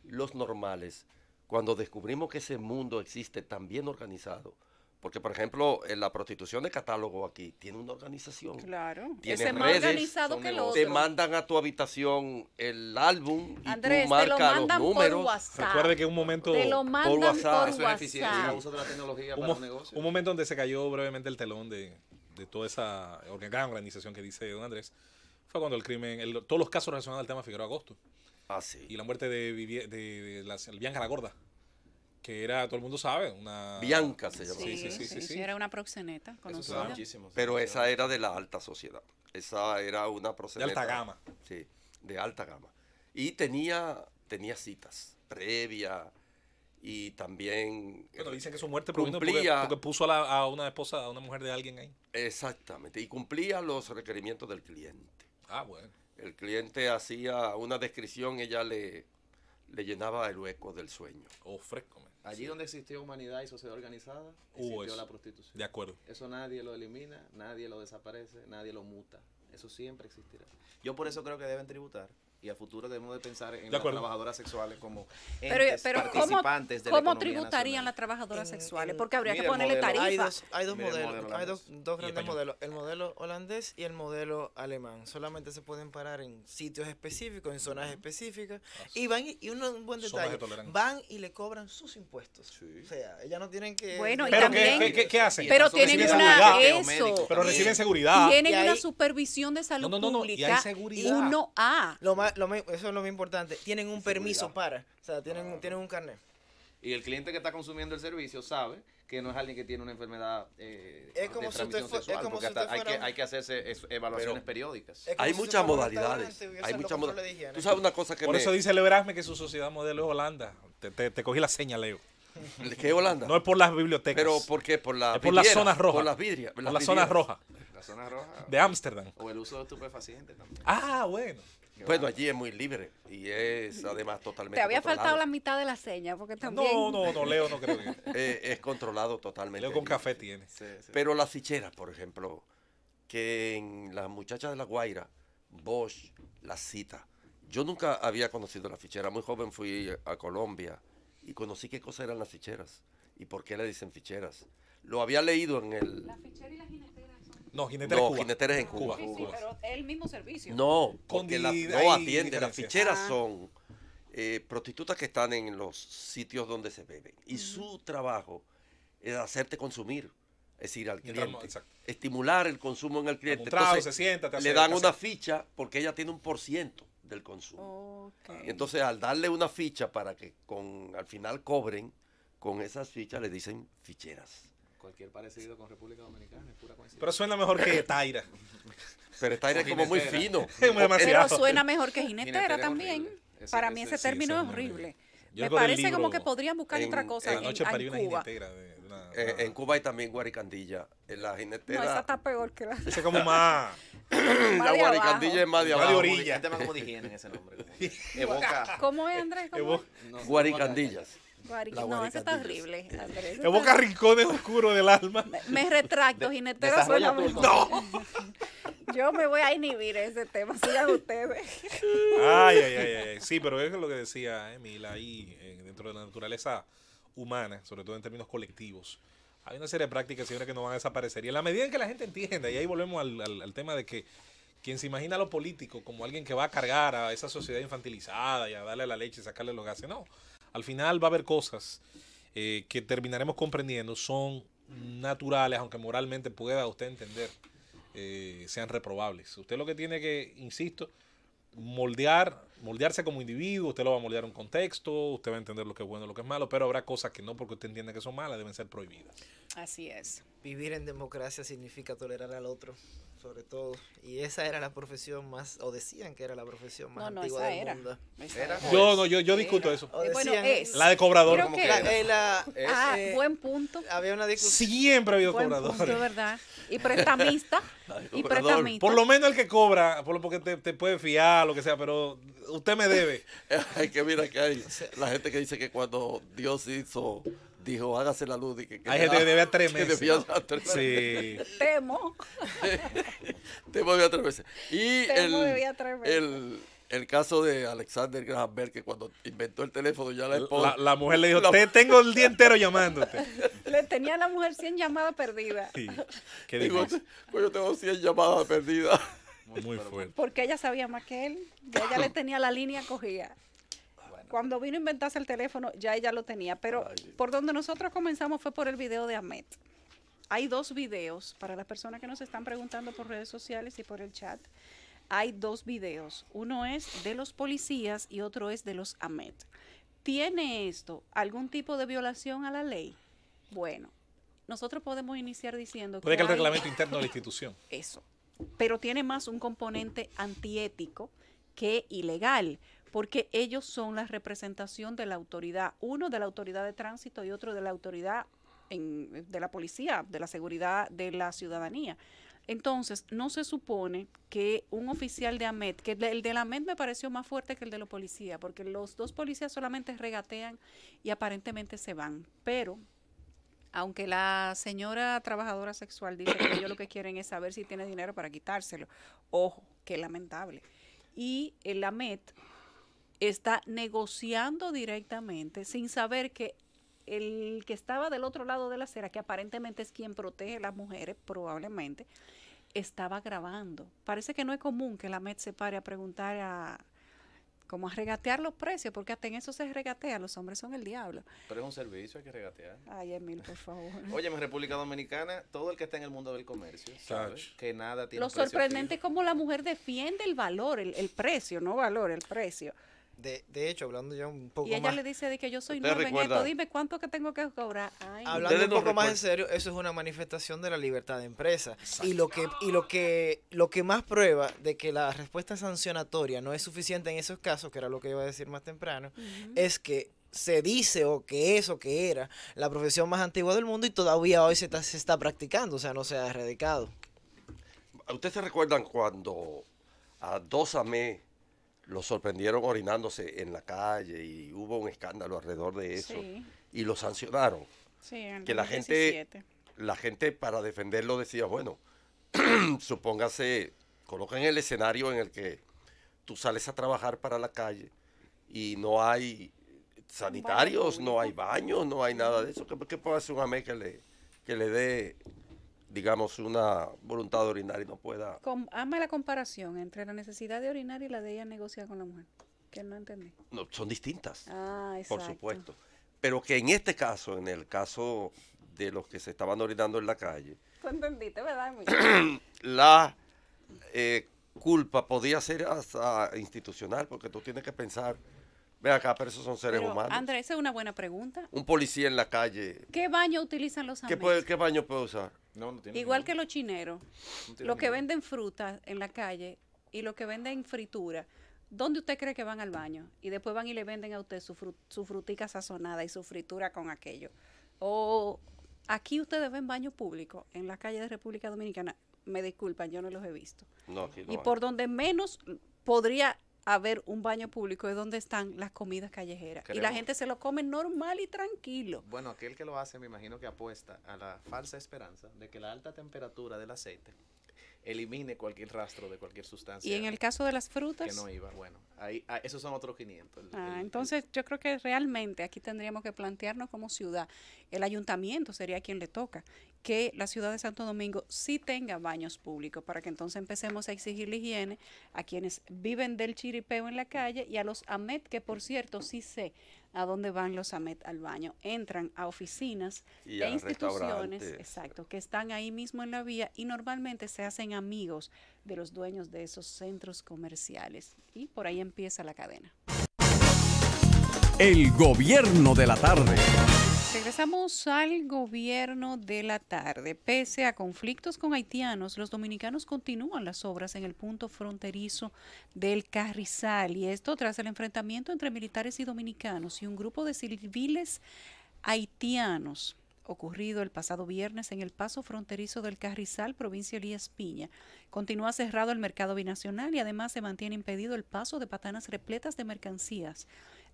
los normales, cuando descubrimos que ese mundo existe tan bien organizado, porque, por ejemplo, eh, la prostitución de catálogo aquí tiene una organización. Claro. Tiene redes, que el otro. Te mandan a tu habitación el álbum y tú marcas Recuerde que un momento te lo mandan por WhatsApp. Eso es uso de la tecnología un, para Un momento donde se cayó brevemente el telón de, toda esa gran organización que dice don Andrés fue cuando el crimen, todos los casos relacionados al tema Figueroa Agosto. Ah, sí. Y la muerte de, de, Bianca la Gorda que era, todo el mundo sabe, una... Bianca se llamaba. Sí, sí, sí. sí, Era una proxeneta conocida. Pero esa era de la alta sociedad. Esa era una proxeneta. De alta gama. Sí, de alta gama. Y tenía, tenía citas previas y también... Bueno, dicen que su muerte cumplía, porque, puso a, a, una esposa, a una mujer de alguien ahí. Exactamente, y cumplía los requerimientos del cliente. Ah, bueno. El cliente hacía una descripción, ella le le llenaba el hueco del sueño. Oh, Allí donde existió humanidad y sociedad organizada, uh, existió la prostitución. De acuerdo. Eso nadie lo elimina, nadie lo desaparece, nadie lo muta. Eso siempre existirá. Yo por eso creo que deben tributar y a futuro debemos de pensar en las trabajadoras sexuales como participantes ¿cómo, de la ¿cómo tributarían las trabajadoras eh, sexuales? Eh, Porque habría que ponerle tarifas. Hay dos, modelos, hay dos, grandes modelos, el modelo holandés y el modelo alemán. Solamente se pueden parar en sitios específicos, en zonas específicas y van y uno, un buen detalle, van y le cobran sus impuestos. O sea, ellas no tienen que Bueno, pero también, ¿qué, hacen? Pero tienen una eso. Pero reciben seguridad. Tienen una supervisión de salud pública. y seguridad. Uno A. Lo más eso es lo más importante. Tienen un permiso para. O sea, tienen, tienen un carnet. Y el cliente que está consumiendo el servicio sabe que no es alguien que tiene una enfermedad eh, es como si usted sexual, hay, que, hay que hacerse evaluaciones periódicas. Hay muchas modalidades. Hay muchas modalidades. Tú sabes una cosa que Por eso dice Leo que su sociedad modelo es Holanda. Te, te, cogí la seña, Leo. [LAUGHS] ¿De qué Holanda? No es por las bibliotecas. ¿Pero por qué? Por, las zonas rojas. Por las vidrias. Por las, zonas rojas. La De Ámsterdam. O el uso de estupefacientes también. Ah, bueno. Bueno, allí es muy libre y es además totalmente. Te había faltado la mitad de la seña, porque también. No, no, no, Leo no creo que. [LAUGHS] Eh, es controlado totalmente. Leo con café tiene. Pero las ficheras, por ejemplo, que en las muchachas de la Guaira, Bosch, la cita. Yo nunca había conocido la fichera. Muy joven fui a Colombia y conocí qué cosas eran las ficheras y por qué le dicen ficheras. Lo había leído en el. La fichera y la no, jineteres, en Cuba. Sí, pero es el mismo servicio. No, porque no atiende. Las ficheras son eh, prostitutas que están en los sitios donde se beben. Y su trabajo es hacerte consumir. Es decir, al cliente. estimular el consumo en el cliente. entonces, se le dan una ficha porque ella tiene un por ciento del consumo. Ah, entonces, al darle una ficha para que con al final cobren, con esas fichas le dicen ficheras. Cualquier parecido con República Dominicana es pura coincidencia. Pero suena mejor que Taira. Pero Taira es como muy fino. Pero suena mejor que Ginetera, también. Para mí ese, término es horrible. Me parece como que podrían buscar otra cosa. En, en, una Cuba. De, en Cuba hay también guaricandilla. La jinetera. No, esa está peor que la. Esa es como más. la guaricandilla es más de abajo. Más tema como de higiene ese nombre. Evoca. ¿Cómo es, Andrés? guaricandillas no, eso está horrible, Andrés. [LAUGHS] Evoca rincones oscuro del alma. Me, retracto, [LAUGHS] Yo me voy a inhibir ese tema, sigan ustedes. Ay, ay, ay, Sí, pero es lo que decía Emil ahí, eh, dentro de la naturaleza humana, sobre todo en términos colectivos. Hay una serie de prácticas, siempre que no van a desaparecer. Y en la medida en que la gente entienda, y ahí volvemos al, al tema de que quien se imagina a lo político como alguien que va a cargar a esa sociedad infantilizada y a darle la leche y sacarle los gases, no al final va a haber cosas eh, que terminaremos comprendiendo, son naturales, aunque moralmente pueda usted entender, eh, sean reprobables. Usted lo que tiene que, insisto, moldear, moldearse como individuo, usted lo va a moldear un contexto, usted va a entender lo que es bueno y lo que es malo, pero habrá cosas que no porque usted entiende que son malas, deben ser prohibidas. Así es. Vivir en democracia significa tolerar al otro sobre todo. Y esa era la profesión más, o decían que era la profesión más no, no, antigua del era. mundo. yo no, yo, yo discuto eso. Eh, bueno, es. La de cobrador. Como que ah, eh, buen punto. Había una discusión. Siempre ha habido cobradores. verdad. Y prestamista. [LAUGHS] y prestamista. Por lo menos el que cobra, por lo porque te, te puede fiar, lo que sea, pero usted me debe. [LAUGHS] hay que mira que hay la gente que dice que cuando Dios hizo dijo, hágase la luz. Que, que Hay gente debe a tres [LAUGHS] meses. Debía Sí. Temo. [LAUGHS] Temo debía a tres meses. Y el, El, el caso de Alexander Graham Bell, que cuando inventó el teléfono ya la esposa... La, mujer le dijo, tengo el día entero llamándote. [LAUGHS] Le tenía a la mujer 100 llamadas perdidas. Sí, qué Digo, pues yo tengo 100 llamadas perdidas. Muy, fuerte. Porque ella sabía más que él. Ya ella le tenía la línea cogida cuando vino a inventarse el teléfono, ya ella lo tenía. Pero por donde nosotros comenzamos fue por el video de Amet. Hay dos videos para las personas que nos están preguntando por redes sociales y por el chat. Hay dos videos. Uno es de los policías y otro es de los Amet. ¿Tiene esto algún tipo de violación a la ley? Bueno, nosotros podemos iniciar diciendo Puede que, el reglamento interno de la institución. [LAUGHS] Eso. Pero tiene más un componente antiético que ilegal, porque ellos son la representación de la autoridad, uno de la autoridad de tránsito y otro de la autoridad de la policía, de la seguridad de la ciudadanía. Entonces, no se supone que un oficial de AMET, que el de la AMET me pareció más fuerte que el de los policías, porque los dos policías solamente regatean y aparentemente se van. Pero, aunque la señora trabajadora sexual dice que ellos lo que quieren es saber si tiene dinero para quitárselo, ojo, qué lamentable. Y el AMET está negociando directamente sin saber que el que estaba del otro lado de la acera, que aparentemente es quien protege a las mujeres, probablemente, estaba grabando. Parece que no es común que la MED se pare a preguntar a como a regatear los precios, porque hasta en eso se regatea, los hombres son el diablo. Pero es un servicio, hay que regatear. Ay, Emil, por favor. Oye, [LAUGHS] en República Dominicana, todo el que está en el mundo del comercio sabe que nada tiene Lo sorprendente es cómo la mujer defiende el valor, el precio, no valor, el precio. De, hecho, hablando ya un poco más. Y ella le dice de que yo soy en esto, dime cuánto que tengo que cobrar. hablando un poco más en serio, eso es una manifestación de la libertad de empresa. Y lo que y lo que lo que más prueba de que la respuesta sancionatoria no es suficiente en esos casos, que era lo que iba a decir más temprano, es que se dice o que eso que era la profesión más antigua del mundo y todavía hoy se está, se está practicando, o sea, no se ha erradicado. ¿Ustedes se recuerdan cuando a Dos Amé lo sorprendieron orinándose en la calle y hubo un escándalo alrededor de eso y lo sancionaron. que la gente, la gente para defenderlo decía, bueno, [CLEARS THROAT] supóngase, en el escenario en el que tú sales a trabajar para la calle y no hay sanitarios, no hay baños, no hay nada de eso. ¿Qué, qué puede hacer un AME le, que le dé digamos, una voluntad de orinar y no pueda... ama la comparación entre la necesidad de orinar y la de ella negociar con la mujer, que no entendí. son distintas, ah, por supuesto. Pero que en este caso, en el caso de los que se estaban orinando en la calle... Tú entendiste, ¿verdad? [CLEARS THROAT] la eh, culpa podía ser hasta institucional, porque tú tienes que pensar Ve acá, pero esos son seres humanos. Andrés, esa es una buena pregunta. Un policía en la calle. ¿Qué baño utilizan los ¿Qué, ¿Qué, baño puede usar? Igual que los chineros. los que venden frutas en la calle y los que venden fritura. ¿Dónde usted cree que van al baño? Y después van y le venden a usted su, frutita frutica sazonada y su fritura con aquello. O aquí ustedes ven baño público en la calle de República Dominicana. Me disculpan, yo no los he visto. y por donde menos podría a ver un baño público es donde están las comidas callejeras. Y la gente se lo come normal y tranquilo. Bueno, aquel que lo hace me imagino que apuesta a la falsa esperanza de que la alta temperatura del aceite elimine cualquier rastro de cualquier sustancia. ¿Y en el caso de las frutas? Que no iba, bueno, ah, esos son otros 500. Ah, entonces yo creo que realmente aquí tendríamos que plantearnos como ciudad, el ayuntamiento sería quien le toca, que la ciudad de Santo Domingo sí tenga baños públicos, para que entonces empecemos a exigir la higiene a quienes viven del chiripeo en la calle y a los AMET, que por cierto sí sé, a dónde van los AMET al baño. Entran a oficinas e instituciones, exacto, que están ahí mismo en la vía y normalmente se hacen amigos de los dueños de esos centros comerciales. Y por ahí empieza la cadena. El gobierno de la tarde. Regresamos al gobierno de la tarde. Pese a conflictos con haitianos, los dominicanos continúan las obras en el punto fronterizo del Carrizal. Y esto tras el enfrentamiento entre militares y dominicanos y un grupo de civiles haitianos ocurrido el pasado viernes en el paso fronterizo del Carrizal, provincia Elías Piña. Continúa cerrado el mercado binacional y además se mantiene impedido el paso de patanas repletas de mercancías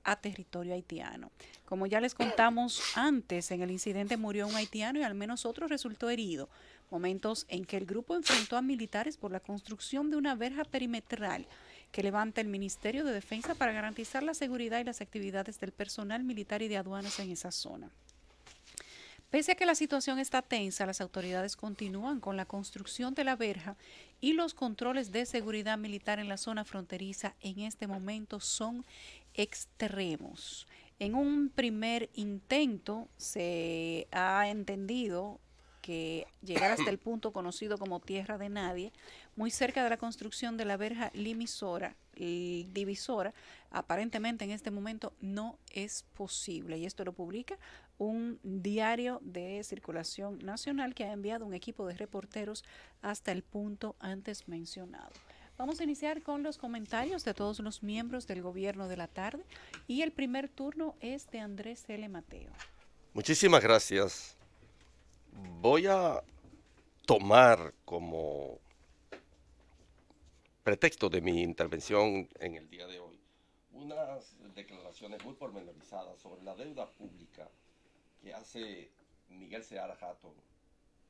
a territorio haitiano. Como ya les contamos antes, en el incidente murió un haitiano y al menos otro resultó herido. Momentos en que el grupo enfrentó a militares por la construcción de una verja perimetral que levanta el Ministerio de Defensa para garantizar la seguridad y las actividades del personal militar y de aduanas en esa zona. Pese a que la situación está tensa, las autoridades continúan con la construcción de la verja y los controles de seguridad militar en la zona fronteriza en este momento son extremos. En un primer intento se ha entendido que llegar hasta el punto conocido como Tierra de Nadie, muy cerca de la construcción de la verja limisora, divisora, aparentemente en este momento no es posible. Y esto lo publica un diario de circulación nacional que ha enviado un equipo de reporteros hasta el punto antes mencionado. Vamos a iniciar con los comentarios de todos los miembros del gobierno de la tarde y el primer turno es de Andrés L. Mateo. Muchísimas gracias. Voy a tomar como pretexto de mi intervención en el día de hoy unas declaraciones muy pormenorizadas sobre la deuda pública que hace Miguel Seara Hatton,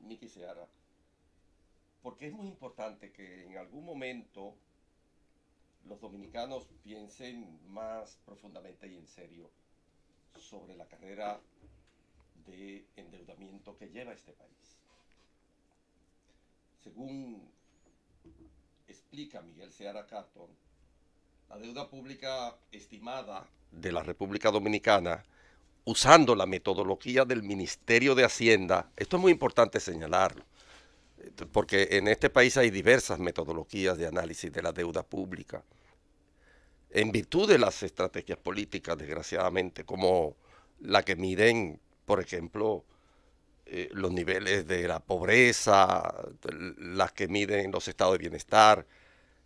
Miki Seara, porque es muy importante que en algún momento los dominicanos piensen más profundamente y en serio sobre la carrera de endeudamiento que lleva este país. Según explica Miguel Seara Carton, la deuda pública estimada de la República Dominicana, usando la metodología del Ministerio de Hacienda, esto es muy importante señalarlo, porque en este país hay diversas metodologías de análisis de la deuda pública, en virtud de las estrategias políticas, desgraciadamente, como la que miden, por ejemplo, eh, los niveles de la pobreza, las que miden los estados de bienestar,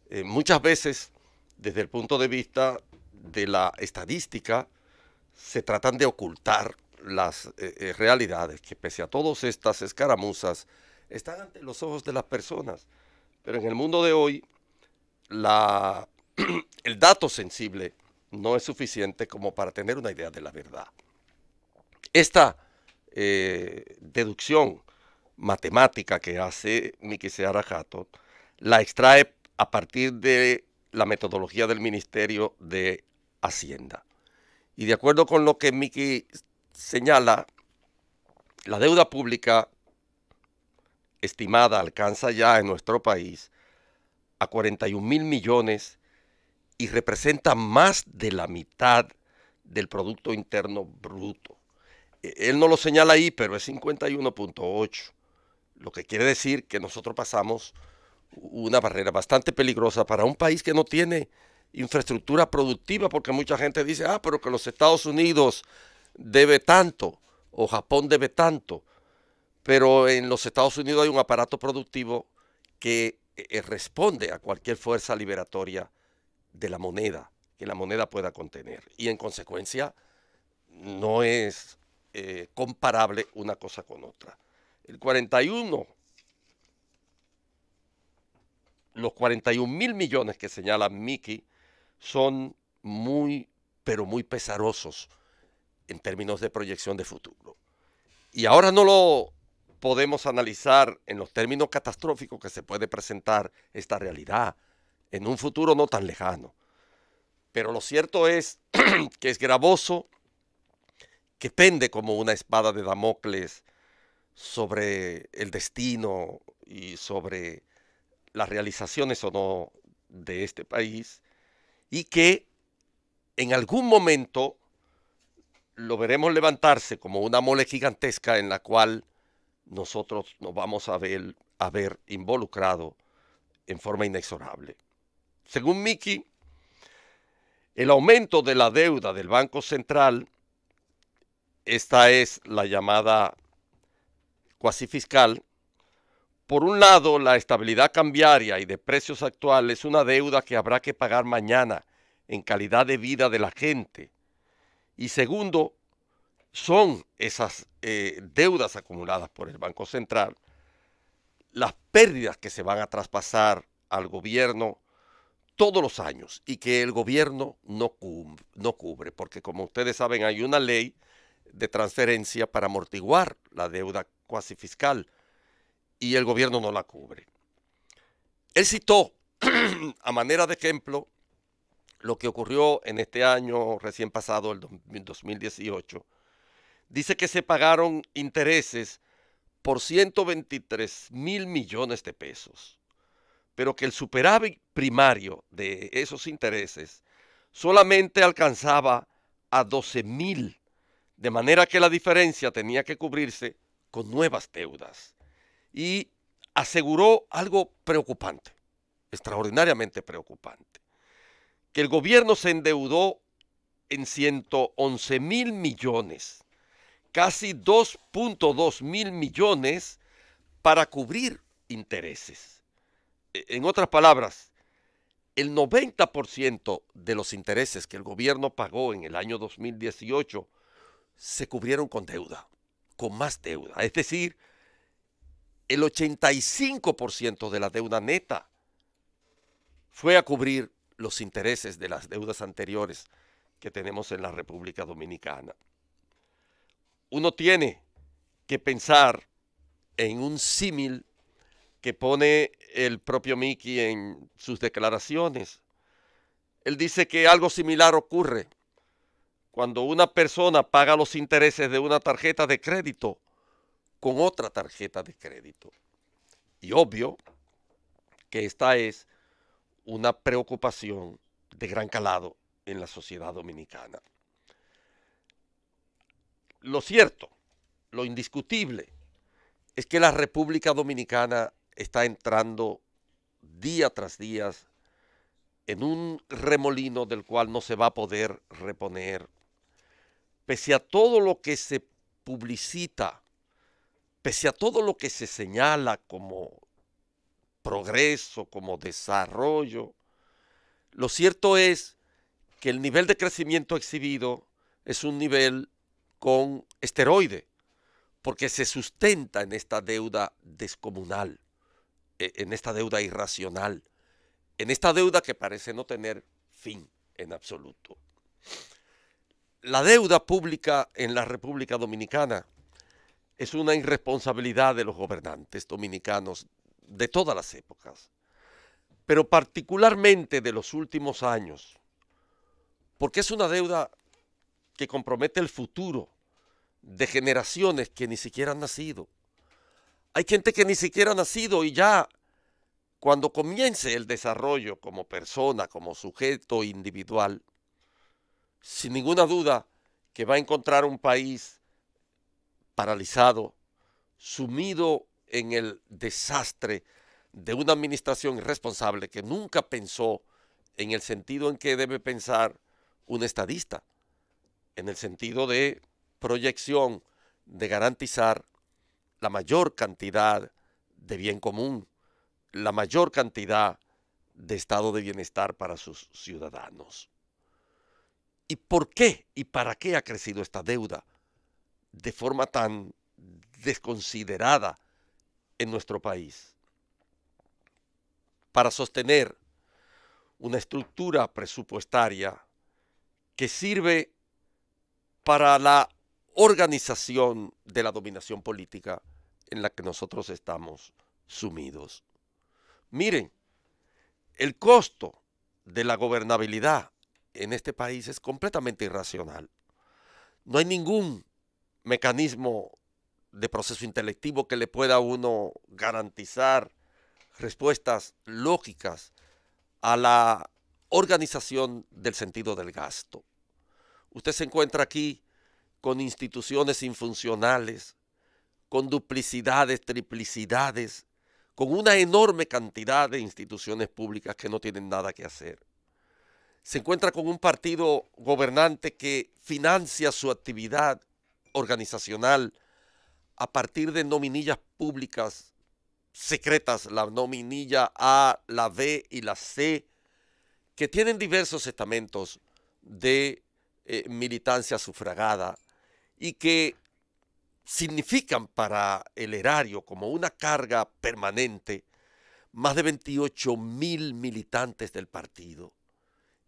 eh, muchas veces desde el punto de vista de la estadística, se tratan de ocultar las eh, realidades que pese a todas estas escaramuzas están ante los ojos de las personas. Pero en el mundo de hoy, [CLEARS THROAT] el dato sensible no es suficiente como para tener una idea de la verdad. Esta eh, deducción matemática que hace Seara Jato la extrae a partir de la metodología del Ministerio de Hacienda. Y de acuerdo con lo que Miki señala, la deuda pública estimada alcanza ya en nuestro país a 41 mil millones y representa más de la mitad del Producto Interno Bruto. E, él no lo señala ahí, pero es 51.8, lo que quiere decir que nosotros pasamos una barrera bastante peligrosa para un país que no tiene infraestructura productiva, porque mucha gente dice, ah, pero que los Estados Unidos debe tanto o Japón debe tanto. Pero en los Estados Unidos hay un aparato productivo que eh, eh, responde a cualquier fuerza liberatoria de la moneda, que la moneda pueda contener. Y en consecuencia, no es eh, comparable una cosa con otra. El 41, los 41 mil millones que señala Mickey son muy, pero muy pesarosos en términos de proyección de futuro. Y ahora no lo podemos analizar en los términos catastróficos que se puede presentar esta realidad en un futuro no tan lejano. Pero lo cierto es [CLEARS THROAT] que es gravoso, que pende como una espada de Damocles sobre el destino y sobre las realizaciones o no de este país, y que en algún momento lo veremos levantarse como una mole gigantesca en la cual nosotros nos vamos a ver, a ver en forma inexorable. Según Miki, el aumento de la deuda del Banco Central, esta es la llamada cuasi fiscal, por un lado, la estabilidad cambiaria y de precios actuales es una deuda que habrá que pagar mañana en calidad de vida de la gente. Y segundo, son esas eh, deudas acumuladas por el Banco Central, las pérdidas que se van a traspasar al gobierno todos los años y que el gobierno no, no cubre, porque como ustedes saben hay una ley de transferencia para amortiguar la deuda cuasi fiscal y el gobierno no la cubre. Él citó [CLEARS THROAT] a manera de ejemplo lo que ocurrió en este año recién pasado, el 2018, dice que se pagaron intereses por 123 mil millones de pesos, pero que el superávit primario de esos intereses solamente alcanzaba a 12 mil, de manera que la diferencia tenía que cubrirse con nuevas deudas. Y aseguró algo preocupante, extraordinariamente preocupante, que el gobierno se endeudó en 111 mil millones casi 2.2 mil millones para cubrir intereses. E, en otras palabras, el 90% de los intereses que el gobierno pagó en el año 2018 se cubrieron con deuda, con más deuda. Es decir, el 85% de la deuda neta fue a cubrir los intereses de las deudas anteriores que tenemos en la República Dominicana uno tiene que pensar en un símil que pone el propio Mickey en sus declaraciones. Él dice que algo similar ocurre cuando una persona paga los intereses de una tarjeta de crédito con otra tarjeta de crédito. Y obvio que esta es una preocupación de gran calado en la sociedad dominicana lo cierto, lo indiscutible, es que la República Dominicana está entrando día tras día en un remolino del cual no se va a poder reponer. Pese a todo lo que se publicita, pese a todo lo que se señala como progreso, como desarrollo, lo cierto es que el nivel de crecimiento exhibido es un nivel con esteroide, porque se sustenta en esta deuda descomunal, e, en esta deuda irracional, en esta deuda que parece no tener fin en absoluto. La deuda pública en la República Dominicana es una irresponsabilidad de los gobernantes dominicanos de todas las épocas, pero particularmente de los últimos años, porque es una deuda que compromete el futuro de generaciones que ni siquiera han nacido. Hay gente que ni siquiera ha nacido y ya cuando comience el desarrollo como persona, como sujeto individual, sin ninguna duda que va a encontrar un país paralizado, sumido en el desastre de una administración irresponsable que nunca pensó en el sentido en que debe pensar un estadista en el sentido de proyección de garantizar la mayor cantidad de bien común, la mayor cantidad de estado de bienestar para sus ciudadanos. ¿Y por qué y para qué ha crecido esta deuda de forma tan desconsiderada en nuestro país? Para sostener una estructura presupuestaria que sirve para la organización de la dominación política en la que nosotros estamos sumidos. Miren, el costo de la gobernabilidad en este país es completamente irracional. No hay ningún mecanismo de proceso intelectivo que le pueda a uno garantizar respuestas lógicas a la organización del sentido del gasto. Usted se encuentra aquí con instituciones infuncionales, con duplicidades, triplicidades, con una enorme cantidad de instituciones públicas que no tienen nada que hacer. Se encuentra con un partido gobernante que financia su actividad organizacional a partir de nominillas públicas secretas, la nominilla A, la B y la C, que tienen diversos estamentos de eh, militancia sufragada y que significan para el erario como una carga permanente más de 28 mil militantes del partido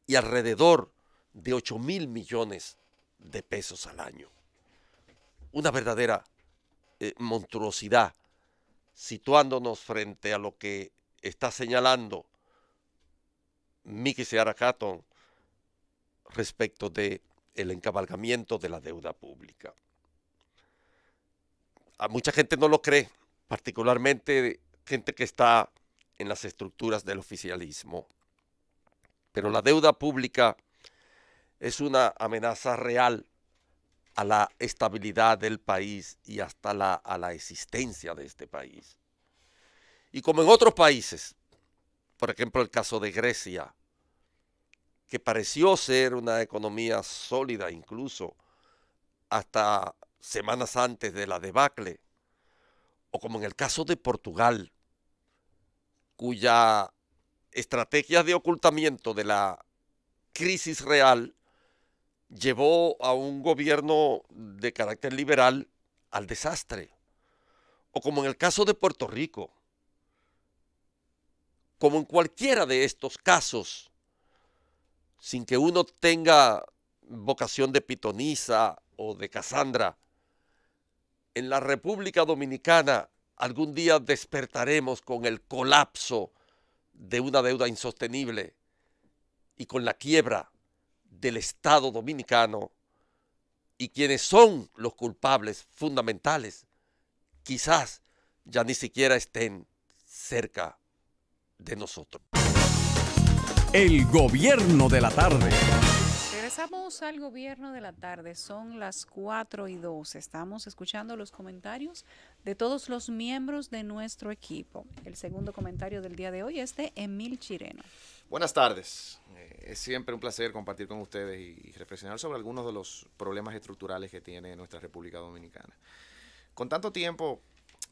y alrededor de 8 mil millones de pesos al año. Una verdadera eh, monstruosidad situándonos frente a lo que está señalando Mickey Seara Hatton respecto de el encabalgamiento de la deuda pública. A mucha gente no lo cree, particularmente gente que está en las estructuras del oficialismo. Pero la deuda pública es una amenaza real a la estabilidad del país y hasta a la existencia de este país. Y como en otros países, por ejemplo el caso de Grecia, que pareció ser una economía sólida incluso hasta semanas antes de la debacle, o como en el caso de Portugal, cuya estrategia de ocultamiento de la crisis real llevó a un gobierno de carácter liberal al desastre. O como en el caso de Puerto Rico. Como en cualquiera de estos casos, sin que uno tenga vocación de pitonisa o de Casandra. En la República Dominicana algún día despertaremos con el colapso de una deuda insostenible y con la quiebra del Estado dominicano y quienes son los culpables fundamentales quizás ya ni siquiera estén cerca de nosotros. El gobierno de la tarde. Regresamos al gobierno de la tarde, son las 4 y 2. Estamos escuchando los comentarios de todos los miembros de nuestro equipo. El segundo comentario del día de hoy es de Emil Chireno. Buenas tardes. Eh, es siempre un placer compartir con ustedes y, reflexionar sobre algunos de los problemas estructurales que tiene nuestra República Dominicana. Con tanto tiempo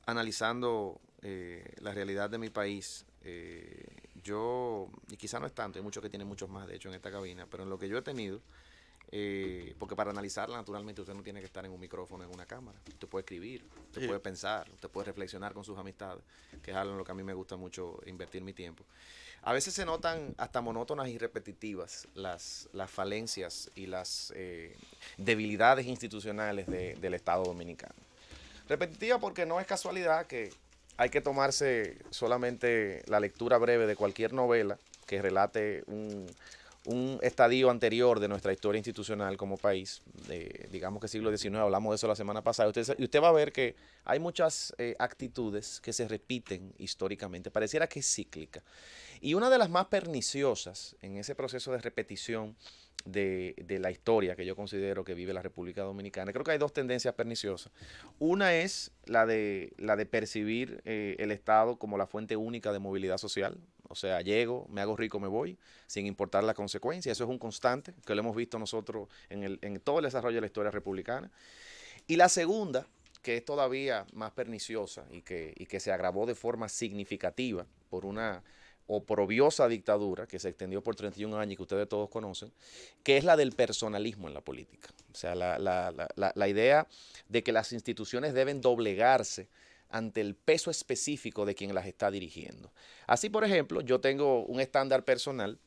analizando eh, la realidad de mi país, eh, yo, y quizá no es tanto, hay muchos que tienen muchos más, de hecho, en esta cabina, pero en lo que yo he tenido, eh, porque para analizarla, naturalmente, usted no tiene que estar en un micrófono, en una cámara. Usted puede escribir, usted puede pensar, usted puede reflexionar con sus amistades, que es algo en lo que a mí me gusta mucho invertir mi tiempo. A veces se notan hasta monótonas y repetitivas las, las falencias y las eh, debilidades institucionales del Estado dominicano. Repetitiva porque no es casualidad que hay que tomarse solamente la lectura breve de cualquier novela que relate un, estadio anterior de nuestra historia institucional como país, de, digamos que siglo XIX, hablamos de eso la semana pasada, y usted, va a ver que hay muchas eh, actitudes que se repiten históricamente, pareciera que es cíclica. Y una de las más perniciosas en ese proceso de repetición de, la historia que yo considero que vive la República Dominicana. Creo que hay dos tendencias perniciosas. Una es la de, la de percibir eh, el Estado como la fuente única de movilidad social. O sea, llego, me hago rico, me voy, sin importar las consecuencias. Eso es un constante que lo hemos visto nosotros en, el, en todo el desarrollo de la historia republicana. Y la segunda, que es todavía más perniciosa y que, y que se agravó de forma significativa por una oprobiosa dictadura que se extendió por 31 años y que ustedes todos conocen, que es la del personalismo en la política. O sea, la, la idea de que las instituciones deben doblegarse ante el peso específico de quien las está dirigiendo. Así, por ejemplo, yo tengo un estándar personal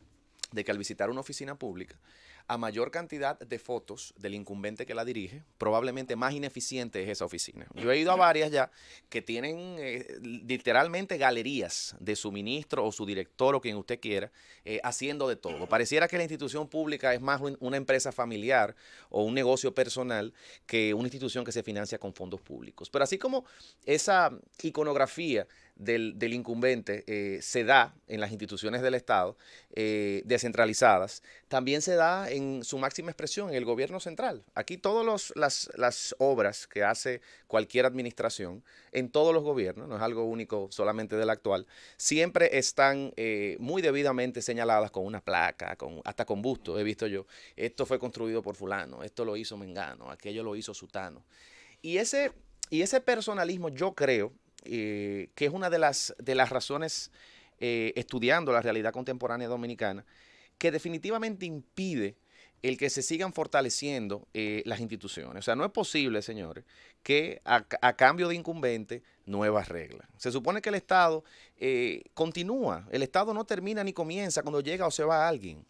de que al visitar una oficina pública, a mayor cantidad de fotos del incumbente que la dirige, probablemente más ineficiente es esa oficina. Yo he ido a varias ya que tienen eh, literalmente galerías de su ministro o su director o quien usted quiera, eh, haciendo de todo. Pareciera que la institución pública es más una empresa familiar o un negocio personal que una institución que se financia con fondos públicos. Pero así como esa iconografía del, incumbente eh, se da en las instituciones del Estado eh, descentralizadas, también se da en su máxima expresión en el gobierno central. Aquí todas las, obras que hace cualquier administración, en todos los gobiernos, no es algo único solamente del actual, siempre están eh, muy debidamente señaladas con una placa, con, hasta con busto, he visto yo, esto fue construido por fulano, esto lo hizo Mengano, aquello lo hizo Sutano. Y ese, y ese personalismo yo creo eh, que es una de las, de las razones, eh, estudiando la realidad contemporánea dominicana, que definitivamente impide el que se sigan fortaleciendo eh, las instituciones. O sea, no es posible, señores, que a, cambio de incumbente nuevas reglas. Se supone que el Estado continúa, el Estado no termina ni comienza cuando llega o se va alguien.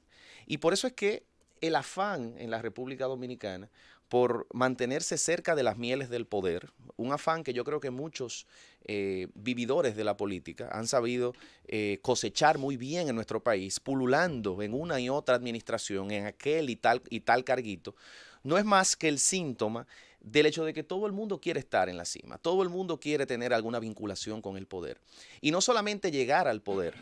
Y por eso es que el afán en la República Dominicana por mantenerse cerca de las mieles del poder, un afán que yo creo que muchos eh, vividores de la política han sabido eh, cosechar muy bien en nuestro país, pululando en una y otra administración, en aquel y tal, y tal carguito, no es más que el síntoma del hecho de que todo el mundo quiere estar en la cima, todo el mundo quiere tener alguna vinculación con el poder. Y no solamente llegar al poder,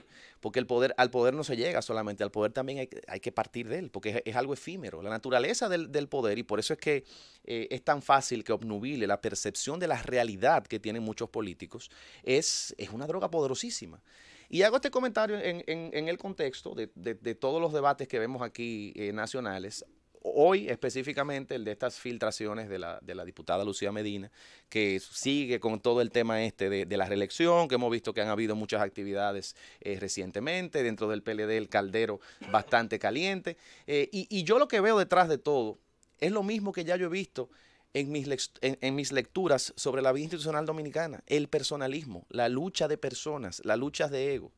porque el poder, al poder no se llega solamente, al poder también hay, que partir de él, porque es, algo efímero. La naturaleza del, poder, y por eso es que eh, es tan fácil que obnubile la percepción de la realidad que tienen muchos políticos, es, es una droga poderosísima. Y hago este comentario en, el contexto de, todos los debates que vemos aquí eh, nacionales hoy específicamente el de estas filtraciones de la, diputada Lucía Medina, que sigue con todo el tema este de, la reelección, que hemos visto que han habido muchas actividades eh, recientemente, dentro del PLD el caldero bastante caliente. Eh, y, yo lo que veo detrás de todo es lo mismo que ya yo he visto. En mis, en, mis lecturas sobre la vida institucional dominicana, el personalismo, la lucha de personas, las luchas de ego.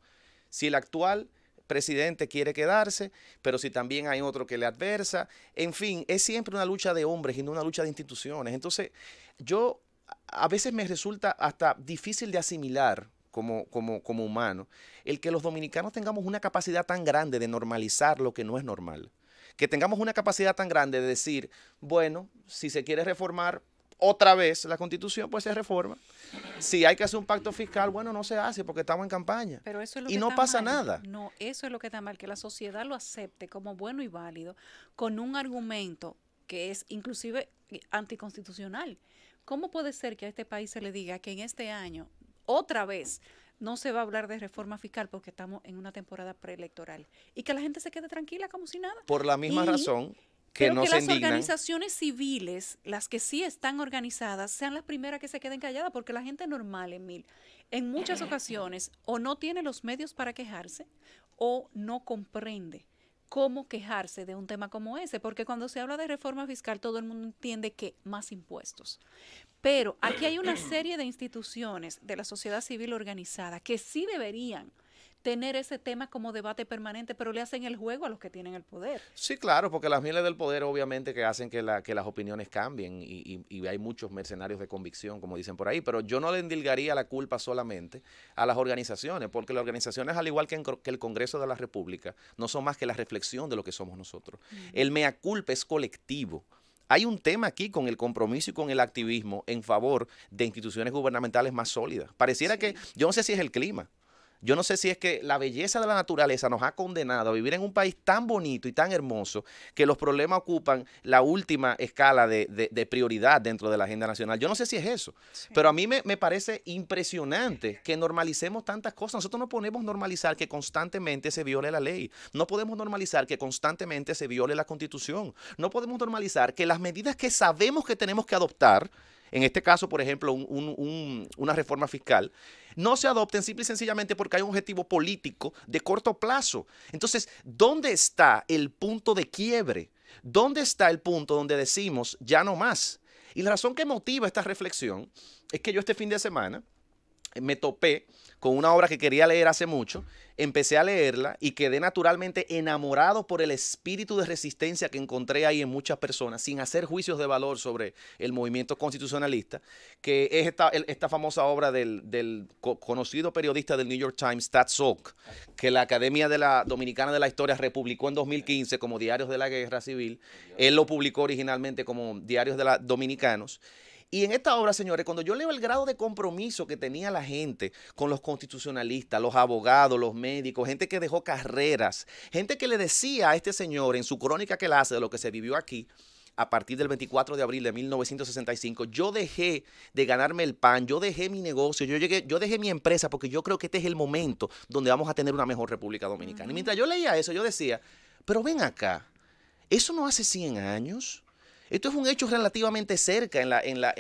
Si el actual presidente quiere quedarse, pero si también hay otro que le adversa. En fin, es siempre una lucha de hombres y no una lucha de instituciones. Entonces, yo a veces me resulta hasta difícil de asimilar como, como, como humano el que los dominicanos tengamos una capacidad tan grande de normalizar lo que no es normal. Que tengamos una capacidad tan grande de decir, bueno, si se quiere reformar, otra vez la constitución, puede ser reforma. Si hay que hacer un pacto fiscal, bueno, no se hace porque estamos en campaña. y no pasa nada. No, eso es lo que está mal, que la sociedad lo acepte como bueno y válido, con un argumento que es inclusive anticonstitucional. ¿Cómo puede ser que a este país se le diga que en este año, otra vez, no se va a hablar de reforma fiscal porque estamos en una temporada preelectoral y que la gente se quede tranquila como si nada? Por la misma razón que que las organizaciones civiles, las que sí están organizadas, sean las primeras que se queden calladas, porque la gente normal, Emil, en muchas ocasiones o no tiene los medios para quejarse o no comprende cómo quejarse de un tema como ese, porque cuando se habla de reforma fiscal todo el mundo entiende que más impuestos. Pero aquí hay una serie de instituciones de la sociedad civil organizada que sí deberían tener ese tema como debate permanente, pero le hacen el juego a los que tienen el poder. Sí, claro, porque las miles del poder obviamente que hacen que, la, que las opiniones cambien y, y, hay muchos mercenarios de convicción, como dicen por ahí, pero yo no le endilgaría la culpa solamente a las organizaciones, porque las organizaciones, al igual que, el Congreso de la República, no son más que la reflexión de lo que somos nosotros. El mea culpa es colectivo. Hay un tema aquí con el compromiso y con el activismo en favor de instituciones gubernamentales más sólidas. Pareciera que, yo no sé si es el clima, yo no sé si es que la belleza de la naturaleza nos ha condenado a vivir en un país tan bonito y tan hermoso que los problemas ocupan la última escala de, prioridad dentro de la agenda nacional. Yo no sé si es eso, pero a mí me, me parece impresionante que normalicemos tantas cosas. Nosotros no podemos normalizar que constantemente se viole la ley. No podemos normalizar que constantemente se viole la constitución. No podemos normalizar que las medidas que sabemos que tenemos que adoptar, en este caso, por ejemplo, una reforma fiscal, no se adopten simple y sencillamente porque hay un objetivo político de corto plazo. Entonces, ¿dónde está el punto de quiebre? ¿Dónde está el punto donde decimos ya no más? Y la razón que motiva esta reflexión es que yo este fin de semana me topé con una obra que quería leer hace mucho, empecé a leerla y quedé naturalmente enamorado por el espíritu de resistencia que encontré ahí en muchas personas, sin hacer juicios de valor sobre el movimiento constitucionalista, que es esta, famosa obra del, conocido periodista del New York Times, Salk, que la Academia de la Dominicana de la Historia republicó en 2015 como Diarios de la Guerra Civil. Él lo publicó originalmente como Diarios de la Dominicanos. Y en esta obra, señores, cuando yo leo el grado de compromiso que tenía la gente con los constitucionalistas, los abogados, los médicos, gente que dejó carreras, gente que le decía a este señor en su crónica que él hace de lo que se vivió aquí, a partir del 24 de abril de 1965, yo dejé de ganarme el pan, yo dejé mi negocio, yo, llegué, yo dejé mi empresa porque yo creo que este es el momento donde vamos a tener una mejor República Dominicana. Y mientras yo leía eso, yo decía, pero ven acá, eso no hace 100 años. Esto es un hecho relativamente cerca en la, en, la,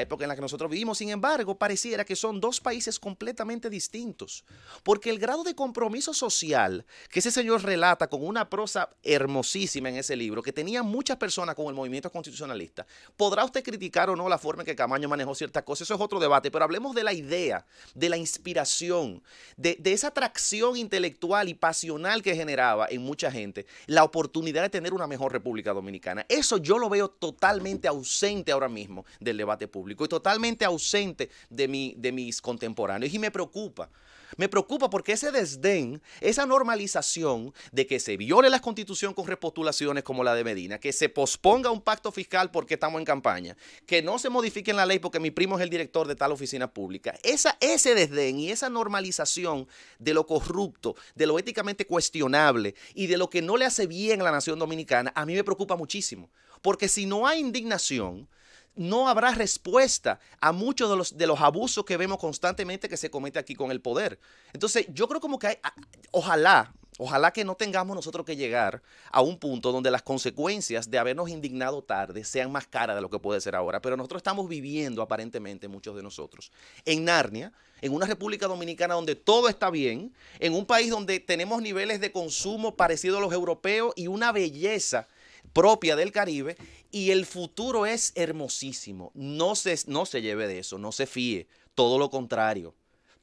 época en la que nosotros vivimos. Sin embargo, pareciera que son dos países completamente distintos, porque el grado de compromiso social que ese señor relata con una prosa hermosísima en ese libro, que tenía muchas personas con el movimiento constitucionalista, podrá usted criticar o no la forma en que Camaño manejó ciertas cosas, eso es otro debate, pero hablemos de la idea, de la inspiración, de, de esa atracción intelectual y pasional que generaba en mucha gente la oportunidad de tener una mejor República Dominicana. Eso yo lo veo totalmente ausente ahora mismo del debate público y totalmente ausente de, mi, de mis contemporáneos. Y me preocupa. Me preocupa porque ese desdén, esa normalización de que se viole la constitución con repostulaciones como la de Medina, que se posponga un pacto fiscal porque estamos en campaña, que no se modifique la ley porque mi primo es el director de tal oficina pública, esa, ese desdén y esa normalización de lo corrupto, de lo éticamente cuestionable y de lo que no le hace bien a la nación dominicana, a mí me preocupa muchísimo porque si no hay indignación, no habrá respuesta a muchos de los, de los abusos que vemos constantemente que se comete aquí con el poder. Entonces, yo creo como que hay, ah, ojalá, Ojalá que no tengamos nosotros que llegar a un punto donde las consecuencias de habernos indignado tarde sean más caras de lo que puede ser ahora, pero nosotros estamos viviendo aparentemente muchos de nosotros en Narnia, en una República Dominicana donde todo está bien, en un país donde tenemos niveles de consumo parecidos a los europeos y una belleza propia del Caribe y el futuro es hermosísimo. No se, no se lleve de eso, no se fíe, todo lo contrario.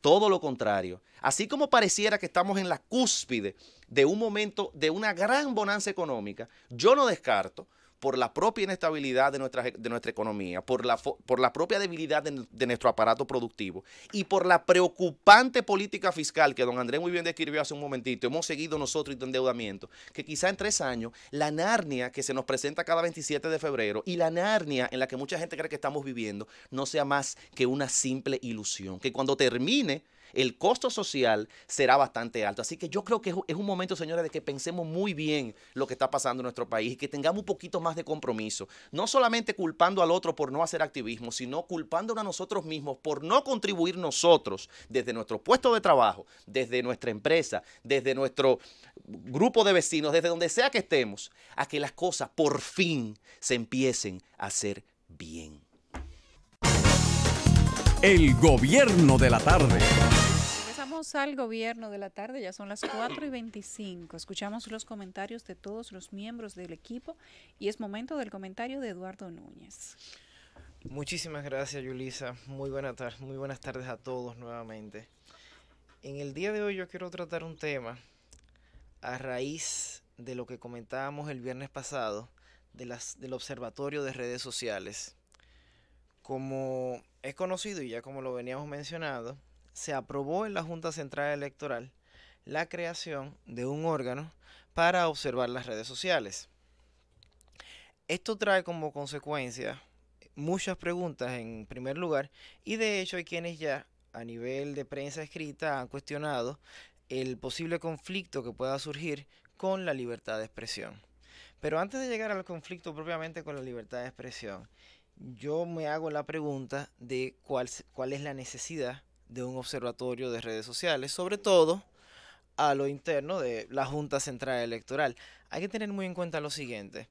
Todo lo contrario. Así como pareciera que estamos en la cúspide de un momento de una gran bonanza económica, yo no descarto por la propia inestabilidad de nuestra, de nuestra economía, por la, por la propia debilidad de, nuestro aparato productivo y por la preocupante política fiscal que don Andrés muy bien describió hace un momentito, hemos seguido nosotros este endeudamiento, que quizá en tres años la Narnia que se nos presenta cada 27 de febrero y la Narnia en la que mucha gente cree que estamos viviendo no sea más que una simple ilusión, que cuando termine el costo social será bastante alto. Así que yo creo que es un momento, señores, de que pensemos muy bien lo que está pasando en nuestro país y que tengamos un poquito más de compromiso, no solamente culpando al otro por no hacer activismo, sino culpándonos a nosotros mismos por no contribuir nosotros desde nuestro puesto de trabajo, desde nuestra empresa, desde nuestro grupo de vecinos, desde donde sea que estemos, a que las cosas por fin se empiecen a hacer bien. El gobierno de la tarde al gobierno de la tarde, ya son las 4 y 25. Escuchamos los comentarios de todos los miembros del equipo y es momento del comentario de Eduardo Núñez. Muchísimas gracias, Yulisa. Muy, buena muy buenas tardes a todos nuevamente. En el día de hoy yo quiero tratar un tema a raíz de lo que comentábamos el viernes pasado de las, del Observatorio de Redes Sociales. Como es conocido y ya como lo veníamos mencionando, se aprobó en la Junta Central Electoral la creación de un órgano para observar las redes sociales. Esto trae como consecuencia muchas preguntas en primer lugar y de hecho hay quienes ya a nivel de prensa escrita han cuestionado el posible conflicto que pueda surgir con la libertad de expresión. Pero antes de llegar al conflicto propiamente con la libertad de expresión, yo me hago la pregunta de cuál, es la necesidad de un observatorio de redes sociales, sobre todo a lo interno de la Junta Central Electoral. Hay que tener muy en cuenta lo siguiente.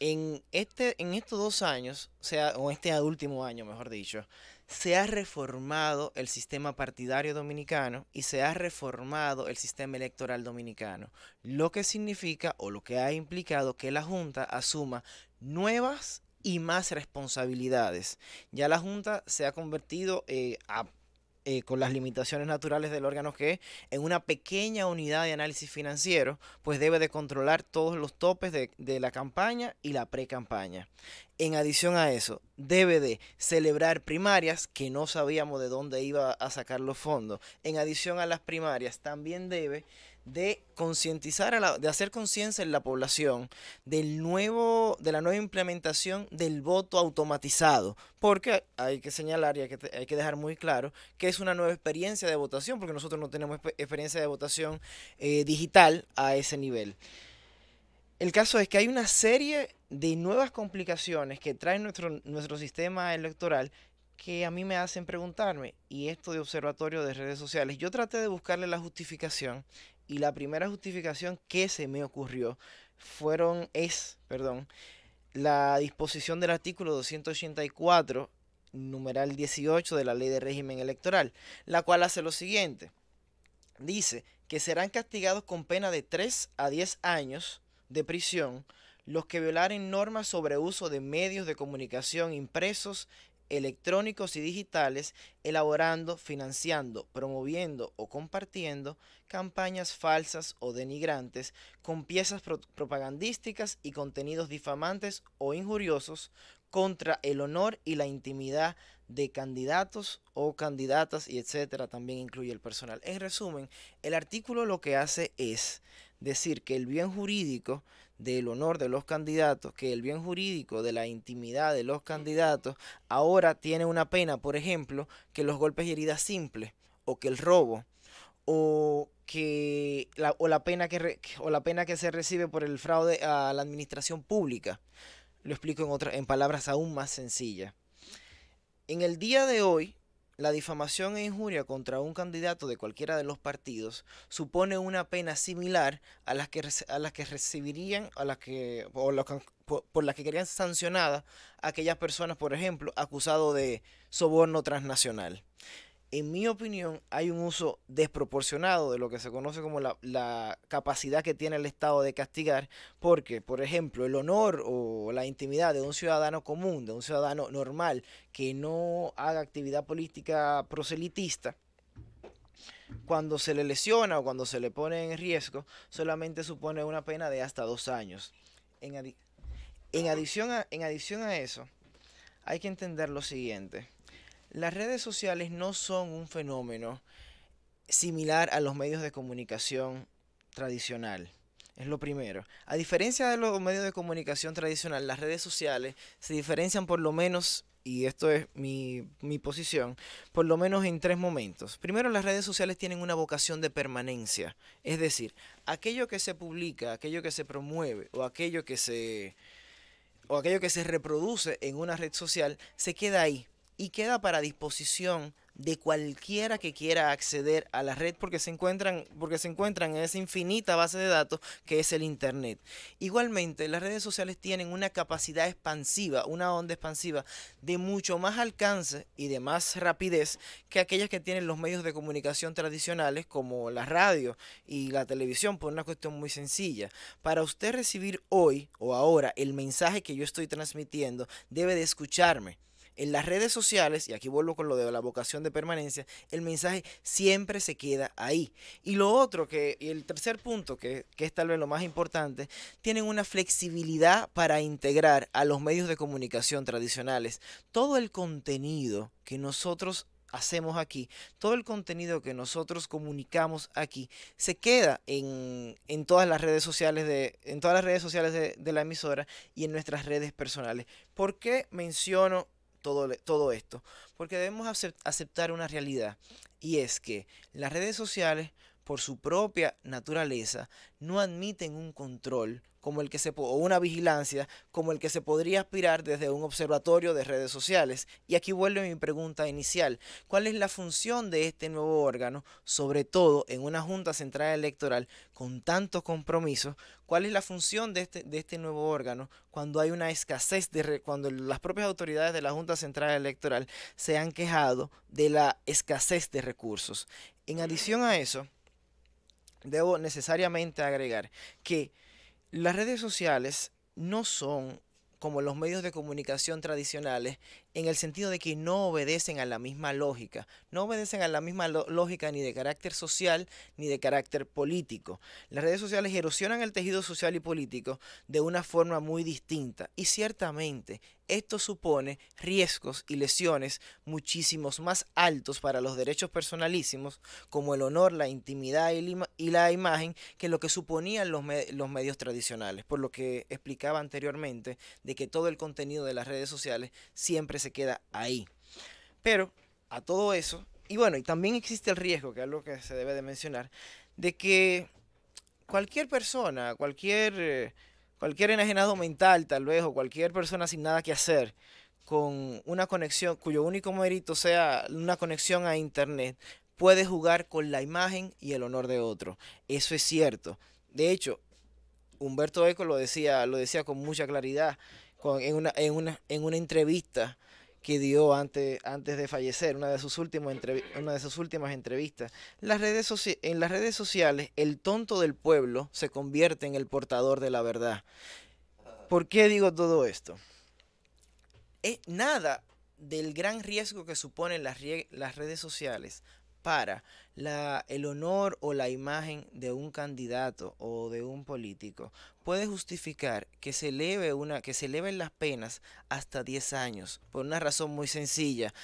En, este, en estos dos años, sea, o este último año, mejor dicho, se ha reformado el sistema partidario dominicano y se ha reformado el sistema electoral dominicano, lo que significa o lo que ha implicado que la Junta asuma nuevas y más responsabilidades. Ya la Junta se ha convertido eh, a eh, con las limitaciones naturales del órgano que es, en una pequeña unidad de análisis financiero, pues debe de controlar todos los topes de, de la campaña y la pre-campaña. En adición a eso, debe de celebrar primarias que no sabíamos de dónde iba a sacar los fondos. En adición a las primarias, también debe de concientizar, de hacer conciencia en la población del nuevo, de la nueva implementación del voto automatizado, porque hay que señalar y hay que, dejar muy claro que es una nueva experiencia de votación, porque nosotros no tenemos experiencia de votación eh, digital a ese nivel. El caso es que hay una serie de nuevas complicaciones que trae nuestro, nuestro sistema electoral que a mí me hacen preguntarme, y esto de observatorio de redes sociales, yo traté de buscarle la justificación y la primera justificación que se me ocurrió fueron es, perdón, la disposición del artículo 284 numeral 18 de la Ley de Régimen Electoral, la cual hace lo siguiente. Dice que serán castigados con pena de 3 a 10 años de prisión los que violaren normas sobre uso de medios de comunicación impresos electrónicos y digitales, elaborando, financiando, promoviendo o compartiendo campañas falsas o denigrantes con piezas propagandísticas y contenidos difamantes o injuriosos contra el honor y la intimidad de candidatos o candidatas y etcétera, también incluye el personal. En resumen, el artículo lo que hace es decir que el bien jurídico del honor de los candidatos, que el bien jurídico de la intimidad de los candidatos, ahora tiene una pena, por ejemplo, que los golpes y heridas simples, o que el robo, o que la, o la pena que o la pena que se recibe por el fraude a la administración pública. Lo explico en otra, en palabras aún más sencillas. En el día de hoy, la difamación e injuria contra un candidato de cualquiera de los partidos supone una pena similar a las que, a las que recibirían, a las que, o por, las que querían sancionadas aquellas personas, por ejemplo, acusado de soborno transnacional en mi opinión, hay un uso desproporcionado de lo que se conoce como la, capacidad que tiene el Estado de castigar, porque, por ejemplo, el honor o la intimidad de un ciudadano común, de un ciudadano normal, que no haga actividad política proselitista, cuando se le lesiona o cuando se le pone en riesgo, solamente supone una pena de hasta dos años. en adición a eso, hay que entender lo siguiente las redes sociales no son un fenómeno similar a los medios de comunicación tradicional. Es lo primero. A diferencia de los medios de comunicación tradicional, las redes sociales se diferencian por lo menos, y esto es mi, mi posición, por lo menos en tres momentos. Primero, las redes sociales tienen una vocación de permanencia. Es decir, aquello que se publica, aquello que se promueve o aquello que se, o aquello que se reproduce en una red social se queda ahí y queda para disposición de cualquiera que quiera acceder a la red porque se encuentran porque se encuentran en esa infinita base de datos que es el internet. Igualmente, las redes sociales tienen una capacidad expansiva, una onda expansiva de mucho más alcance y de más rapidez que aquellas que tienen los medios de comunicación tradicionales como la radio y la televisión por una cuestión muy sencilla. Para usted recibir hoy o ahora el mensaje que yo estoy transmitiendo, debe de escucharme en las redes sociales, y aquí vuelvo con lo de la vocación de permanencia, el mensaje siempre se queda ahí. Y lo otro, que, y el tercer punto, que, es tal vez lo más importante, tienen una flexibilidad para integrar a los medios de comunicación tradicionales todo el contenido que nosotros hacemos aquí, todo el contenido que nosotros comunicamos aquí, se queda en, todas las redes sociales, de, en todas las redes sociales de, de, la emisora y en nuestras redes personales. ¿Por qué menciono todo, todo esto? Porque debemos aceptar una realidad y es que las redes sociales por su propia naturaleza no admiten un control como el que se o una vigilancia como el que se podría aspirar desde un observatorio de redes sociales. Y aquí vuelve mi pregunta inicial. ¿Cuál es la función de este nuevo órgano, sobre todo en una Junta Central Electoral con tantos compromisos? ¿Cuál es la función de este, este nuevo órgano cuando hay una escasez de cuando las propias autoridades de la Junta Central Electoral se han quejado de la escasez de recursos? En adición a eso, debo necesariamente agregar que las redes sociales no son como los medios de comunicación tradicionales, en el sentido de que no obedecen a la misma lógica, no obedecen a la misma lógica ni de carácter social ni de carácter político. Las redes sociales erosionan el tejido social y político de una forma muy distinta y ciertamente esto supone riesgos y lesiones muchísimos más altos para los derechos personalísimos, como el honor, la intimidad y, la, imagen, que lo que suponían los, los medios tradicionales, por lo que explicaba anteriormente de que todo el contenido de las redes sociales siempre se queda ahí. Pero a todo eso, y bueno, y también existe el riesgo, que es algo que se debe de mencionar, de que cualquier persona, cualquier eh, cualquier enajenado mental tal vez o cualquier persona sin nada que hacer con una conexión cuyo único mérito sea una conexión a internet puede jugar con la imagen y el honor de otro. Eso es cierto. De hecho, Humberto Eco lo decía, lo decía con mucha claridad en, una, en, una, en una entrevista que dio antes, antes de fallecer, una de, sus una de sus últimas entrevistas. Las redes en las redes sociales, el tonto del pueblo se convierte en el portador de la verdad. ¿Por qué digo todo esto? Es eh, nada del gran riesgo que suponen las, las redes sociales para el honor o la imagen de un candidato o de un político puede justificar que se eleve una que se eleven las penas hasta 10 años por una razón muy sencilla.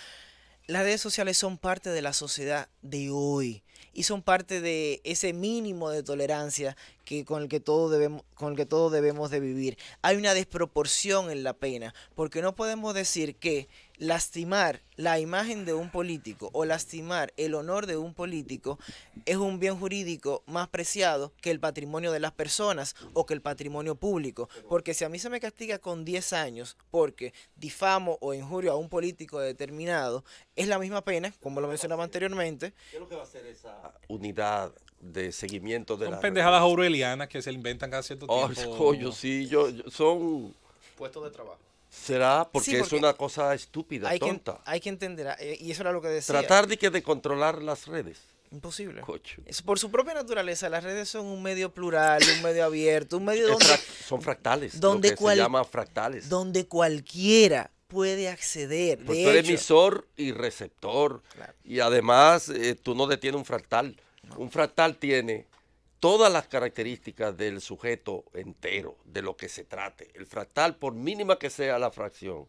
Las redes sociales son parte de la sociedad de hoy y son parte de ese mínimo de tolerancia que con el que todo debemos con el que todos debemos de vivir. Hay una desproporción en la pena, porque no podemos decir que lastimar la imagen de un político o lastimar el honor de un político es un bien jurídico más preciado que el patrimonio de las personas o que el patrimonio público. Porque si a mí se me castiga con 10 años porque difamo o injurio a un político determinado, es la misma pena, como lo mencionaba anteriormente. ¿Qué es lo que va a hacer esa unidad de seguimiento de son las pendejadas aurelianas que se inventan cada cierto oh, sí, son... Puestos de trabajo será porque, es una cosa estúpida, hay tonta. Que, hay que entender, eh, y eso era lo que decía. Tratar de, que de controlar las redes. Imposible. Cocho. por su propia naturaleza, las redes son un medio plural, un medio abierto, un medio donde... son fractales, donde se llama fractales. Donde cualquiera puede acceder. Pues tú eres emisor y receptor. Y además eh, tú no detienes un fractal. Un fractal tiene todas las características del sujeto entero, de lo que se trate. El fractal, por mínima que sea la fracción,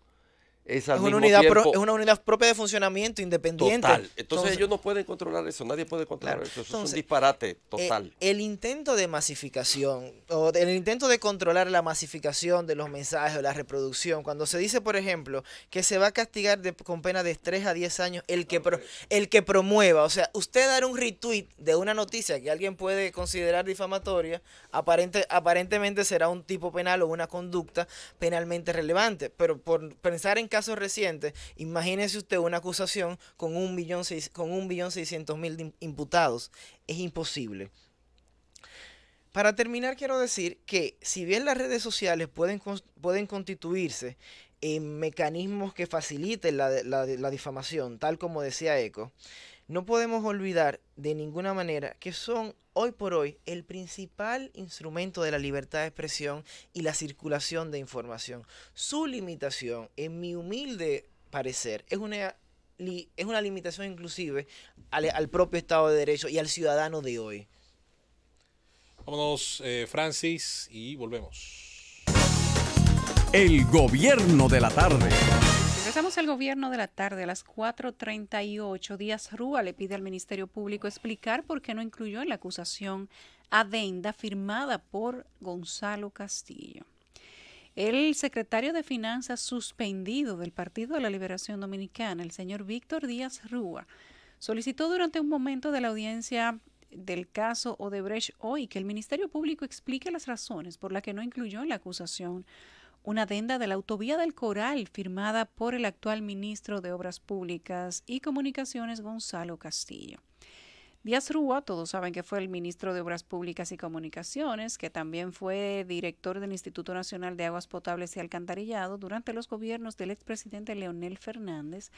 es, una, unidad propia de funcionamiento, independiente. Total. Entonces, ellos no pueden controlar eso, nadie puede controlar eso. es un disparate eh, total. el intento de masificación, o el intento de controlar la masificación de los mensajes o la reproducción, cuando se dice, por ejemplo, que se va a castigar con pena de 3 a 10 años el que, el que promueva, o sea, usted dar un retweet de una noticia que alguien puede considerar difamatoria, aparente, aparentemente será un tipo penal o una conducta penalmente relevante, pero por pensar en caso reciente, imagínese usted una acusación con un millón, con un seiscientos mil imputados. Es imposible. Para terminar, quiero decir que si bien las redes sociales pueden, pueden constituirse en mecanismos que faciliten la, la difamación, tal como decía Eco, no podemos olvidar de ninguna manera que son hoy por hoy el principal instrumento de la libertad de expresión y la circulación de información. Su limitación, en mi humilde parecer, es una, es una limitación inclusive al, propio Estado de Derecho y al ciudadano de hoy. Vámonos, eh, Francis, y volvemos. El gobierno de la tarde. Regresamos al gobierno de la tarde a las 4.38. Díaz Rúa le pide al Ministerio Público explicar por qué no incluyó en la acusación adenda firmada por Gonzalo Castillo. El secretario de Finanzas suspendido del Partido de la Liberación Dominicana, el señor Víctor Díaz Rúa, solicitó durante un momento de la audiencia del caso Odebrecht hoy que el Ministerio Público explique las razones por las que no incluyó en la acusación una adenda de la Autovía del Coral firmada por el actual ministro de Obras Públicas y Comunicaciones, Gonzalo Castillo. Díaz Rúa, todos saben que fue el ministro de Obras Públicas y Comunicaciones, que también fue director del Instituto Nacional de Aguas Potables y Alcantarillado durante los gobiernos del expresidente Leonel Fernández,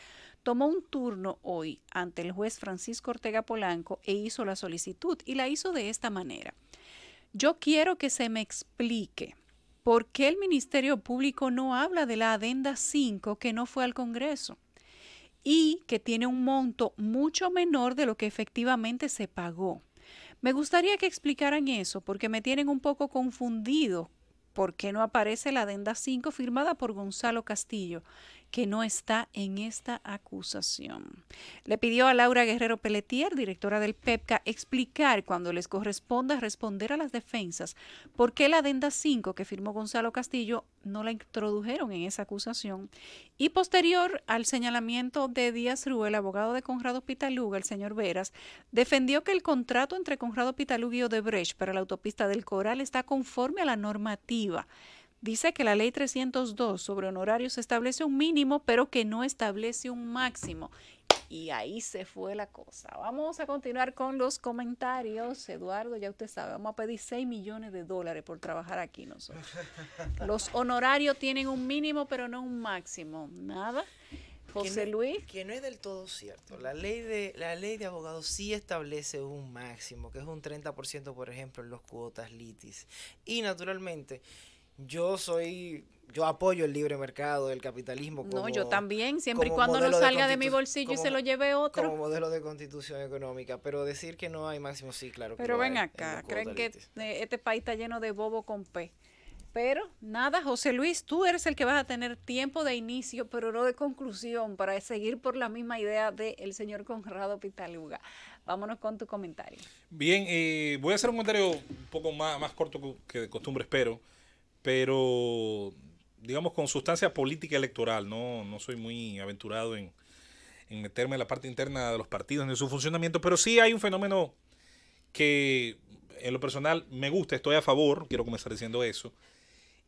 tomó un turno hoy ante el juez Francisco Ortega Polanco e hizo la solicitud y la hizo de esta manera. Yo quiero que se me explique ¿por qué el Ministerio Público no habla de la adenda 5 que no fue al Congreso? y que tiene un monto mucho menor de lo que efectivamente se pagó. Me gustaría que explicaran eso porque me tienen un poco confundido por qué no aparece la adenda 5 firmada por Gonzalo Castillo, que no está en esta acusación. Le pidió a Laura Guerrero Pelletier, directora del PEPCA, explicar cuando les corresponda responder a las defensas por qué la adenda 5 que firmó Gonzalo Castillo no la introdujeron en esa acusación. Y posterior al señalamiento de Díaz el abogado de Conrado Pitaluga, el señor Veras, defendió que el contrato entre Conrado Pitaluga y Odebrecht para la autopista del Coral está conforme a la normativa Dice que la ley 302 sobre honorarios establece un mínimo, pero que no establece un máximo. Y ahí se fue la cosa. Vamos a continuar con los comentarios. Eduardo, ya usted sabe, vamos a pedir 6 millones de dólares por trabajar aquí nosotros. Los [LAUGHS] honorarios tienen un mínimo, pero no un máximo. Nada. José Luis. Que no es del todo cierto. La ley de, la ley de abogados sí establece un máximo, que es un 30%, por ejemplo, en los cuotas litis. Y naturalmente, yo soy yo apoyo el libre mercado, el capitalismo. no, yo también, siempre y cuando no salga de, mi bolsillo y se lo lleve otro. Como modelo de constitución económica, pero decir que no hay máximo, sí, claro. Pero ven acá, creen que eh, este país está lleno de bobo con P. Pero nada, José Luis, tú eres el que vas a tener tiempo de inicio, pero no de conclusión, para seguir por la misma idea del señor Conrado Pitaluga. Vámonos con tu comentario. Bien, eh, voy a hacer un comentario un poco más, más corto que de costumbre, espero pero digamos con sustancia política electoral. No, no soy muy aventurado en, en meterme en la parte interna de los partidos, en su funcionamiento, pero sí hay un fenómeno que en lo personal me gusta, estoy a favor, quiero comenzar diciendo eso,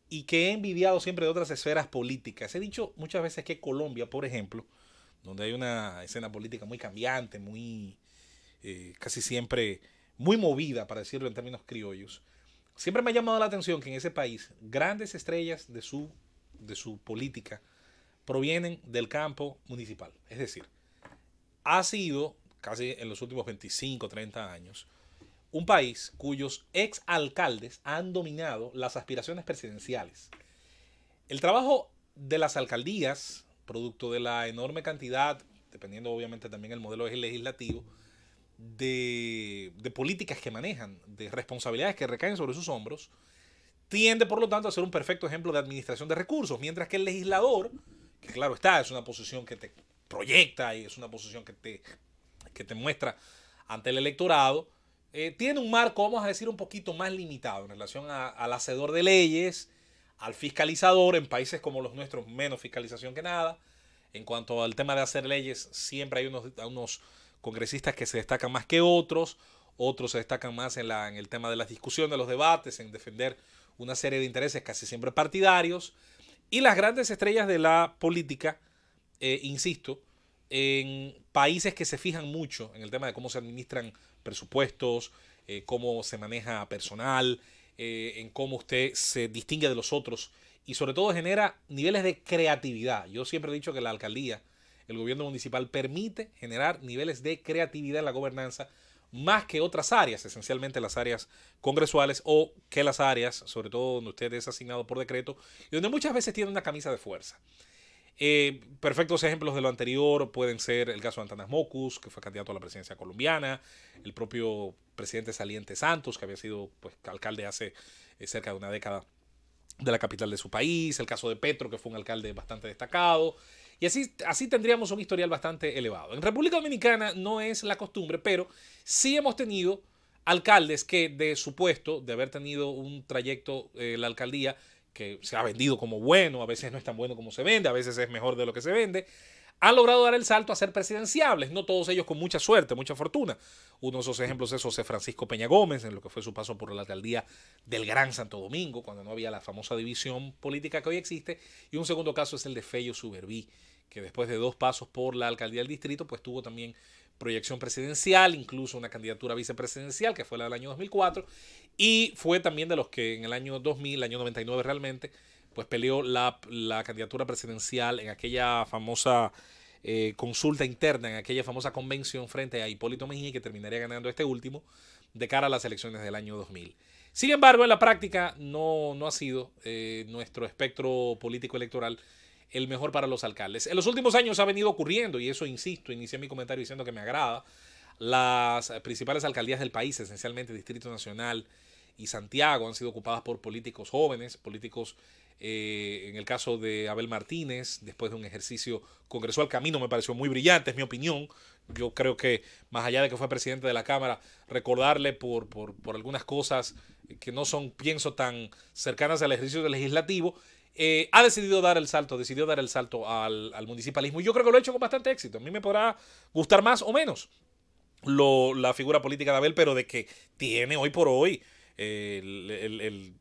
y que he envidiado siempre de otras esferas políticas. He dicho muchas veces que Colombia, por ejemplo, donde hay una escena política muy cambiante, muy eh, casi siempre muy movida, para decirlo en términos criollos, siempre me ha llamado la atención que en ese país grandes estrellas de su, de su política provienen del campo municipal. Es decir, ha sido casi en los últimos 25, 30 años, un país cuyos ex alcaldes han dominado las aspiraciones presidenciales. El trabajo de las alcaldías, producto de la enorme cantidad, dependiendo obviamente también el modelo legislativo, de, políticas que manejan, de responsabilidades que recaen sobre sus hombros, tiende por lo tanto a ser un perfecto ejemplo de administración de recursos, mientras que el legislador, que claro está, es una posición que te proyecta y es una posición que te, te muestra ante el electorado, eh, tiene un marco, vamos a decir, un poquito más limitado en relación al hacedor de leyes, al fiscalizador, en países como los nuestros menos fiscalización que nada. En cuanto al tema de hacer leyes, siempre hay unos, unos congresistas que se destacan más que otros, otros se destacan más en, el tema de las discusiones, de los debates, en defender una serie de intereses casi siempre partidarios. Y las grandes estrellas de la política, eh, insisto, en países que se fijan mucho en el tema de cómo se administran presupuestos, eh, cómo se maneja personal, eh, en cómo usted se distingue de los otros y sobre todo genera niveles de creatividad. Yo siempre he dicho que la alcaldía el gobierno municipal permite generar niveles de creatividad en la gobernanza más que otras áreas, esencialmente las áreas congresuales o que las áreas, sobre todo donde usted es asignado por decreto, y donde muchas veces tiene una camisa de fuerza. Eh, perfectos ejemplos de lo anterior pueden ser el caso de Antanas Mocus, que fue candidato a la presidencia colombiana, el propio presidente saliente Santos, que había sido pues, alcalde hace eh, cerca de una década de la capital de su país, el caso de Petro, que fue un alcalde bastante destacado, y así, así tendríamos un historial bastante elevado. En República Dominicana no es la costumbre, pero sí hemos tenido alcaldes que de supuesto, de haber tenido un trayecto, en eh, la alcaldía, que se ha vendido como bueno, a veces no es tan bueno como se vende, a veces es mejor de lo que se vende, han logrado dar el salto a ser presidenciables, no todos ellos con mucha suerte, mucha fortuna. Uno de esos ejemplos es José Francisco Peña Gómez, en lo que fue su paso por la alcaldía del Gran Santo Domingo, cuando no había la famosa división política que hoy existe, y un segundo caso es el de Fello Suberví, que después de dos pasos por la alcaldía del distrito, pues tuvo también proyección presidencial, incluso una candidatura vicepresidencial, que fue la del año 2004, y fue también de los que en el año 2000, el año 99 realmente, pues peleó la, candidatura presidencial en aquella famosa eh, consulta interna, en aquella famosa convención frente a Hipólito Mejía, que terminaría ganando este último de cara a las elecciones del año 2000. Sin embargo, en la práctica no, ha sido eh, nuestro espectro político electoral el mejor para los alcaldes. En los últimos años ha venido ocurriendo, y eso insisto, inicié mi comentario diciendo que me agrada, las principales alcaldías del país, esencialmente Distrito Nacional y Santiago, han sido ocupadas por políticos jóvenes, políticos eh, en el caso de Abel Martínez, después de un ejercicio congresual camino me pareció muy brillante, es mi opinión. Yo creo que, más allá de que fue presidente de la Cámara, recordarle por, por algunas cosas que no son, pienso, tan cercanas al ejercicio del legislativo, eh, ha decidido dar el salto, decidió dar el salto al, municipalismo. Y yo creo que lo ha hecho con bastante éxito. A mí me podrá gustar más o menos lo, la figura política de Abel, pero de que tiene hoy por hoy, eh,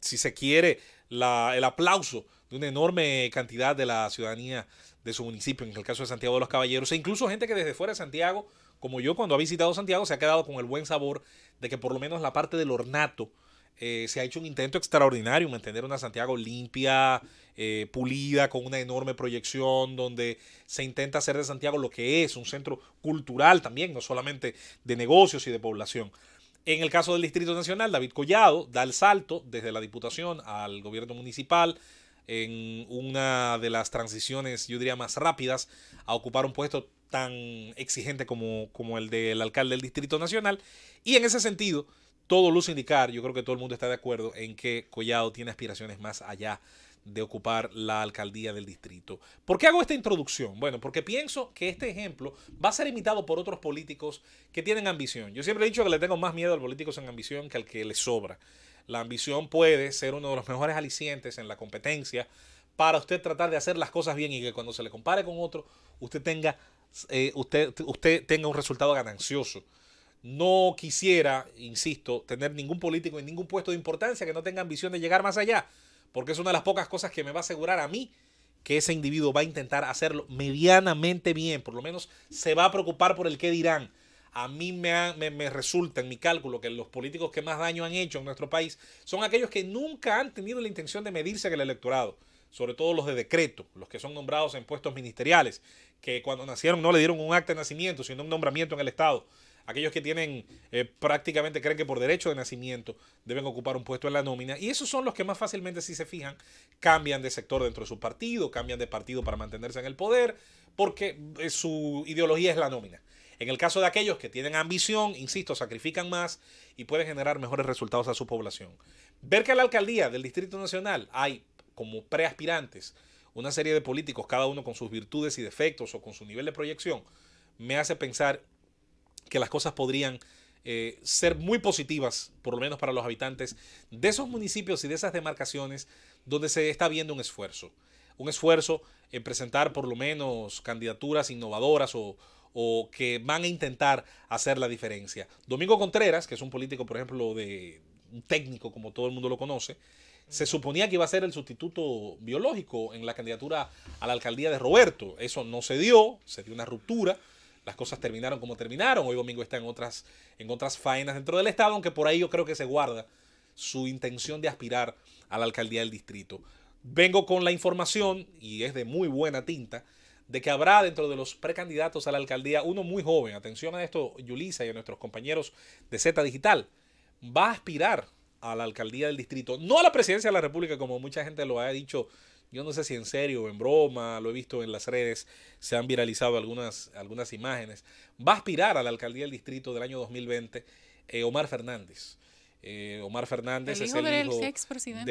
si se quiere, la, el aplauso de una enorme cantidad de la ciudadanía de su municipio, en el caso de Santiago de los Caballeros, e incluso gente que desde fuera de Santiago, como yo cuando ha visitado Santiago, se ha quedado con el buen sabor de que por lo menos la parte del ornato, eh, se ha hecho un intento extraordinario, mantener una Santiago limpia, eh, pulida, con una enorme proyección, donde se intenta hacer de Santiago lo que es, un centro cultural también, no solamente de negocios y de población. En el caso del Distrito Nacional, David Collado da el salto desde la Diputación al gobierno municipal en una de las transiciones, yo diría, más rápidas a ocupar un puesto tan exigente como, como el del alcalde del Distrito Nacional. Y en ese sentido, todo luce indicar, yo creo que todo el mundo está de acuerdo en que Collado tiene aspiraciones más allá de ocupar la alcaldía del distrito. ¿Por qué hago esta introducción? Bueno, porque pienso que este ejemplo va a ser imitado por otros políticos que tienen ambición. Yo siempre he dicho que le tengo más miedo al político sin ambición que al que le sobra. La ambición puede ser uno de los mejores alicientes en la competencia para usted tratar de hacer las cosas bien y que cuando se le compare con otro, usted tenga, eh, usted, usted tenga un resultado ganancioso no quisiera, insisto, tener ningún político en ningún puesto de importancia que no tenga ambición de llegar más allá, porque es una de las pocas cosas que me va a asegurar a mí que ese individuo va a intentar hacerlo medianamente bien, por lo menos se va a preocupar por el qué dirán. A mí me, resulta en mi cálculo que los políticos que más daño han hecho en nuestro país son aquellos que nunca han tenido la intención de medirse en el electorado, sobre todo los de decreto, los que son nombrados en puestos ministeriales, que cuando nacieron no le dieron un acta de nacimiento, sino un nombramiento en el Estado aquellos que tienen eh, prácticamente creen que por derecho de nacimiento deben ocupar un puesto en la nómina. Y esos son los que más fácilmente, si se fijan, cambian de sector dentro de su partido, cambian de partido para mantenerse en el poder, porque eh, su ideología es la nómina. En el caso de aquellos que tienen ambición, insisto, sacrifican más y pueden generar mejores resultados a su población. Ver que a la alcaldía del Distrito Nacional hay como preaspirantes una serie de políticos, cada uno con sus virtudes y defectos o con su nivel de proyección, me hace pensar que las cosas podrían eh, ser muy positivas, por lo menos para los habitantes de esos municipios y de esas demarcaciones donde se está viendo un esfuerzo. Un esfuerzo en presentar por lo menos candidaturas innovadoras o, que van a intentar hacer la diferencia. Domingo Contreras, que es un político, por ejemplo, de un técnico como todo el mundo lo conoce, se suponía que iba a ser el sustituto biológico en la candidatura a la alcaldía de Roberto. Eso no se dio, se dio una ruptura las cosas terminaron como terminaron. Hoy Domingo está en otras, en otras faenas dentro del Estado, aunque por ahí yo creo que se guarda su intención de aspirar a la alcaldía del distrito. Vengo con la información, y es de muy buena tinta, de que habrá dentro de los precandidatos a la alcaldía uno muy joven. Atención a esto, Yulisa y a nuestros compañeros de Z Digital. Va a aspirar a la alcaldía del distrito, no a la presidencia de la República, como mucha gente lo ha dicho yo no sé si en serio o en broma, lo he visto en las redes, se han viralizado algunas, algunas imágenes, va a aspirar a la alcaldía del distrito del año 2020 eh, Omar Fernández. Eh, Omar Fernández es el hijo de,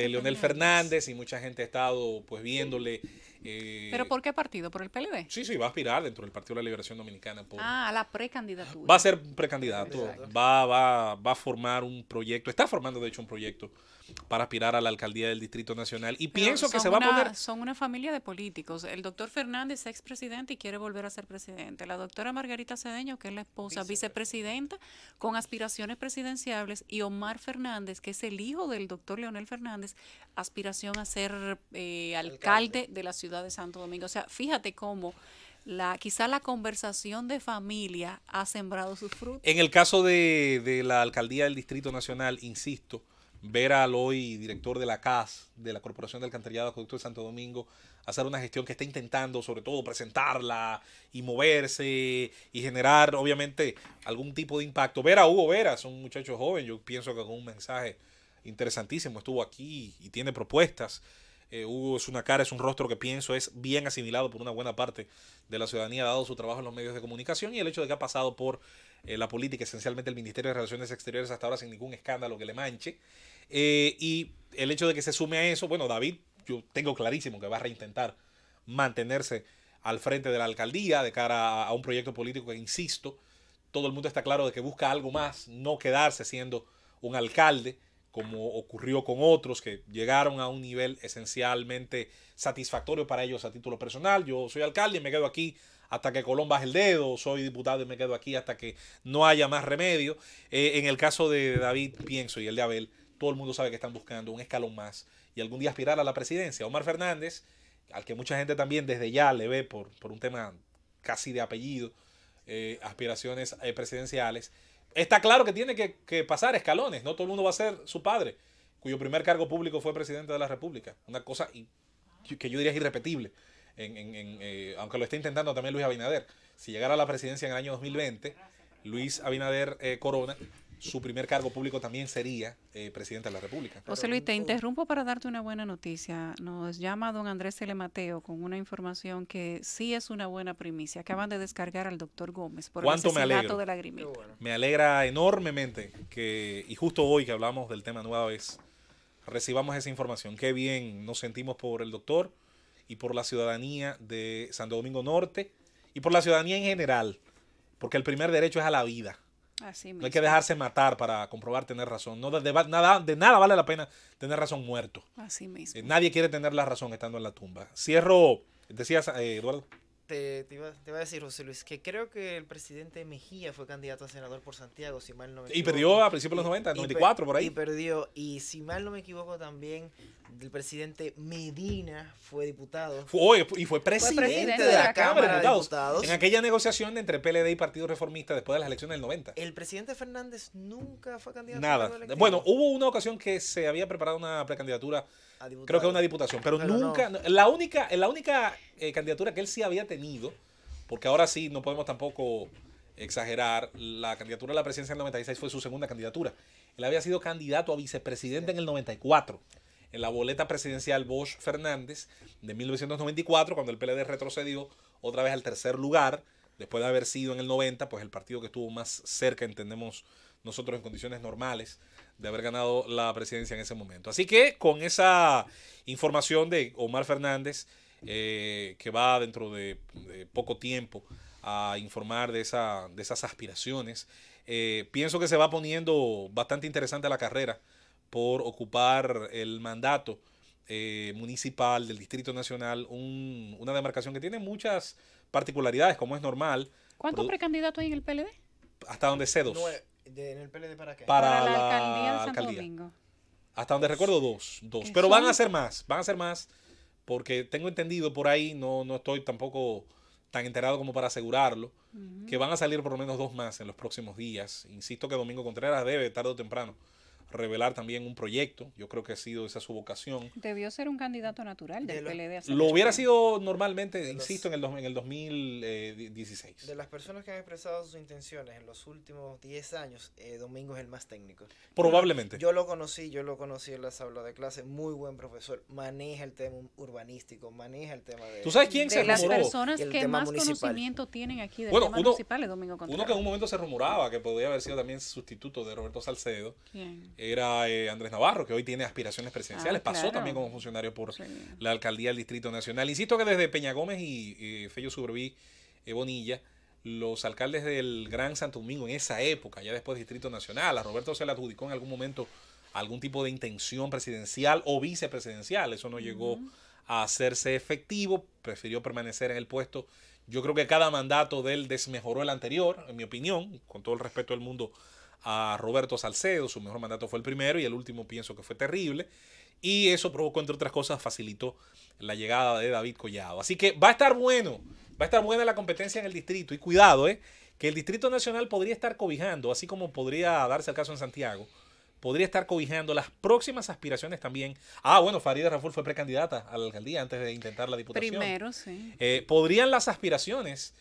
Leonel Fernández. Fernández. y mucha gente ha estado pues viéndole eh, ¿Pero por qué partido? ¿Por el PLD? Sí, sí, va a aspirar dentro del Partido de la Liberación Dominicana. ah, a la precandidatura. Va a ser precandidato, va, va, va a formar un proyecto, está formando de hecho un proyecto para aspirar a la alcaldía del Distrito Nacional. Y pienso que se va a poner... Son una familia de políticos. El doctor Fernández, ex presidente, y quiere volver a ser presidente. La doctora Margarita Cedeño, que es la esposa vicepresidenta, con aspiraciones presidenciables. Y Omar Fernández, que es el hijo del doctor Leonel Fernández, aspiración a ser eh, alcalde de la ciudad de Santo Domingo. O sea, fíjate cómo la, quizá la conversación de familia ha sembrado sus frutos. En el caso de, la alcaldía del Distrito Nacional, insisto, ver al hoy director de la CAS, de la Corporación de Alcantarillado Acueducto de Santo Domingo, hacer una gestión que está intentando, sobre todo, presentarla y moverse y generar, obviamente, algún tipo de impacto. Ver a Hugo Vera, un muchacho joven, yo pienso que con un mensaje interesantísimo, estuvo aquí y tiene propuestas. Eh, Hugo es una cara, es un rostro que pienso es bien asimilado por una buena parte de la ciudadanía, dado su trabajo en los medios de comunicación y el hecho de que ha pasado por eh, la política, esencialmente el Ministerio de Relaciones Exteriores hasta ahora sin ningún escándalo que le manche. Eh, y el hecho de que se sume a eso, bueno, David, yo tengo clarísimo que va a reintentar mantenerse al frente de la alcaldía de cara a un proyecto político que, insisto, todo el mundo está claro de que busca algo más, no quedarse siendo un alcalde como ocurrió con otros que llegaron a un nivel esencialmente satisfactorio para ellos a título personal. Yo soy alcalde y me quedo aquí hasta que Colón baje el dedo, soy diputado y me quedo aquí hasta que no haya más remedio. Eh, en el caso de David, pienso, y el de Abel, todo el mundo sabe que están buscando un escalón más y algún día aspirar a la presidencia. Omar Fernández, al que mucha gente también desde ya le ve por, por un tema casi de apellido, eh, aspiraciones eh, presidenciales está claro que tiene que, pasar escalones, no todo el mundo va a ser su padre, cuyo primer cargo público fue presidente de la República. Una cosa que yo diría es irrepetible, en, eh, aunque lo está intentando también Luis Abinader. Si llegara a la presidencia en el año 2020, Luis Abinader eh, Corona su primer cargo público también sería eh, presidente de la República. José Luis, te interrumpo para darte una buena noticia. Nos llama don Andrés Telemateo con una información que sí es una buena primicia. Acaban de descargar al doctor Gómez por el asesinato de la Me alegra enormemente que, y justo hoy que hablamos del tema nueva recibamos esa información. Qué bien nos sentimos por el doctor y por la ciudadanía de Santo Domingo Norte y por la ciudadanía en general, porque el primer derecho es a la vida. No hay que dejarse matar para comprobar tener razón. No de, nada, de nada vale la pena tener razón muerto. Así mismo. Eh, nadie quiere tener la razón estando en la tumba. Cierro, decías, eh, Eduardo te, iba, a decir, José Luis, que creo que el presidente Mejía fue candidato a senador por Santiago, si mal no me equivoco. Y perdió a principios de los 90, 94, por ahí. Y perdió. Y si mal no me equivoco también, el presidente Medina fue diputado. y fue presidente, de, la Cámara, de diputados, En aquella negociación entre PLD y Partido Reformista después de las elecciones del 90. El presidente Fernández nunca fue candidato Nada. bueno, hubo una ocasión que se había preparado una precandidatura creo que una diputación. Pero, nunca, la única, la única eh, candidatura que él sí había tenido, porque ahora sí no podemos tampoco exagerar, la candidatura a la presidencia en el 96 fue su segunda candidatura. Él había sido candidato a vicepresidente en el 94 en la boleta presidencial Bosch Fernández de 1994, cuando el PLD retrocedió otra vez al tercer lugar, después de haber sido en el 90, pues el partido que estuvo más cerca, entendemos nosotros en condiciones normales de haber ganado la presidencia en ese momento. Así que con esa información de Omar Fernández, eh, que va dentro de, poco tiempo a informar de, esa, de esas aspiraciones, eh, pienso que se va poniendo bastante interesante la carrera por ocupar el mandato eh, municipal del Distrito Nacional, una demarcación que tiene muchas particularidades, como es normal. ¿Cuántos precandidatos hay en el PLD? Hasta donde C2 ¿En el PLD para qué? Para, la, alcaldía de Santo Domingo. Hasta donde recuerdo, dos. dos. Pero van a ser más, van a ser más, porque tengo entendido por ahí, no, no estoy tampoco tan enterado como para asegurarlo, que van a salir por lo menos dos más en los próximos días. Insisto que Domingo Contreras debe, tarde o temprano, revelar también un proyecto. Yo creo que ha sido esa su vocación. Debió ser un candidato natural del de Lo hubiera sido normalmente, insisto, en el, en el 2016. De las personas que han expresado sus intenciones en los últimos 10 años, eh, Domingo es el más técnico. Probablemente. Yo, lo conocí, yo lo conocí en las sala de clase, muy buen profesor, maneja el tema urbanístico, maneja el tema de... ¿Tú sabes quién de las personas que más conocimiento tienen aquí del tema Domingo Contreras. Uno que en un momento se rumoraba que podría haber sido también sustituto de Roberto Salcedo. ¿Quién? era eh, Andrés Navarro, que hoy tiene aspiraciones presidenciales, ah, pasó también como funcionario por la alcaldía del Distrito Nacional. Insisto que desde Peña Gómez y y Fello eh, Bonilla, los alcaldes del Gran Santo Domingo en esa época, ya después Distrito Nacional, a Roberto se le adjudicó en algún momento algún tipo de intención presidencial o vicepresidencial, eso no llegó a hacerse efectivo, prefirió permanecer en el puesto. Yo creo que cada mandato de él desmejoró el anterior, en mi opinión, con todo el respeto del mundo a Roberto Salcedo, su mejor mandato fue el primero y el último pienso que fue terrible. Y eso provocó, entre otras cosas, facilitó la llegada de David Collado. Así que va a estar bueno, va a estar buena la competencia en el distrito. Y cuidado, eh, que el Distrito Nacional podría estar cobijando, así como podría darse el caso en Santiago, podría estar cobijando las próximas aspiraciones también. Ah, bueno, Farida Raful fue precandidata a la alcaldía antes de intentar la diputación. Primero, sí. Eh, podrían las aspiraciones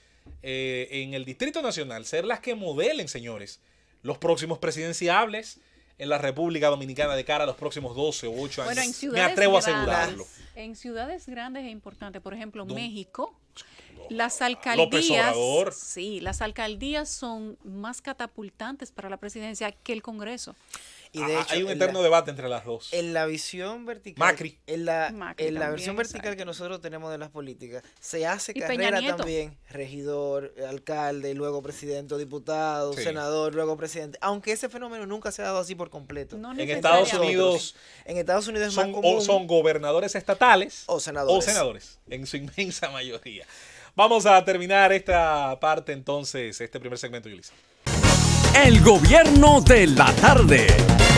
eh, en el Distrito Nacional ser las que modelen, señores, los próximos presidenciables en la República Dominicana de cara a los próximos 12 o 8 años. Me atrevo a asegurarlo. En ciudades grandes e importantes, por ejemplo, México. las alcaldías, sí, las alcaldías son más catapultantes para la presidencia que el Congreso. Ah, ah, hay un eterno debate entre las dos. En la visión vertical. Macri. En la, versión vertical que nosotros tenemos de las políticas, se hace carrera también regidor, alcalde, luego presidente, diputado, senador, luego presidente. Aunque ese fenómeno nunca se ha dado así por completo. en Estados Unidos. En Estados Unidos son, gobernadores estatales. O senadores. senadores, en su [LAUGHS] inmensa mayoría. Vamos a terminar esta parte entonces, este primer segmento, Ulises. El gobierno de la tarde.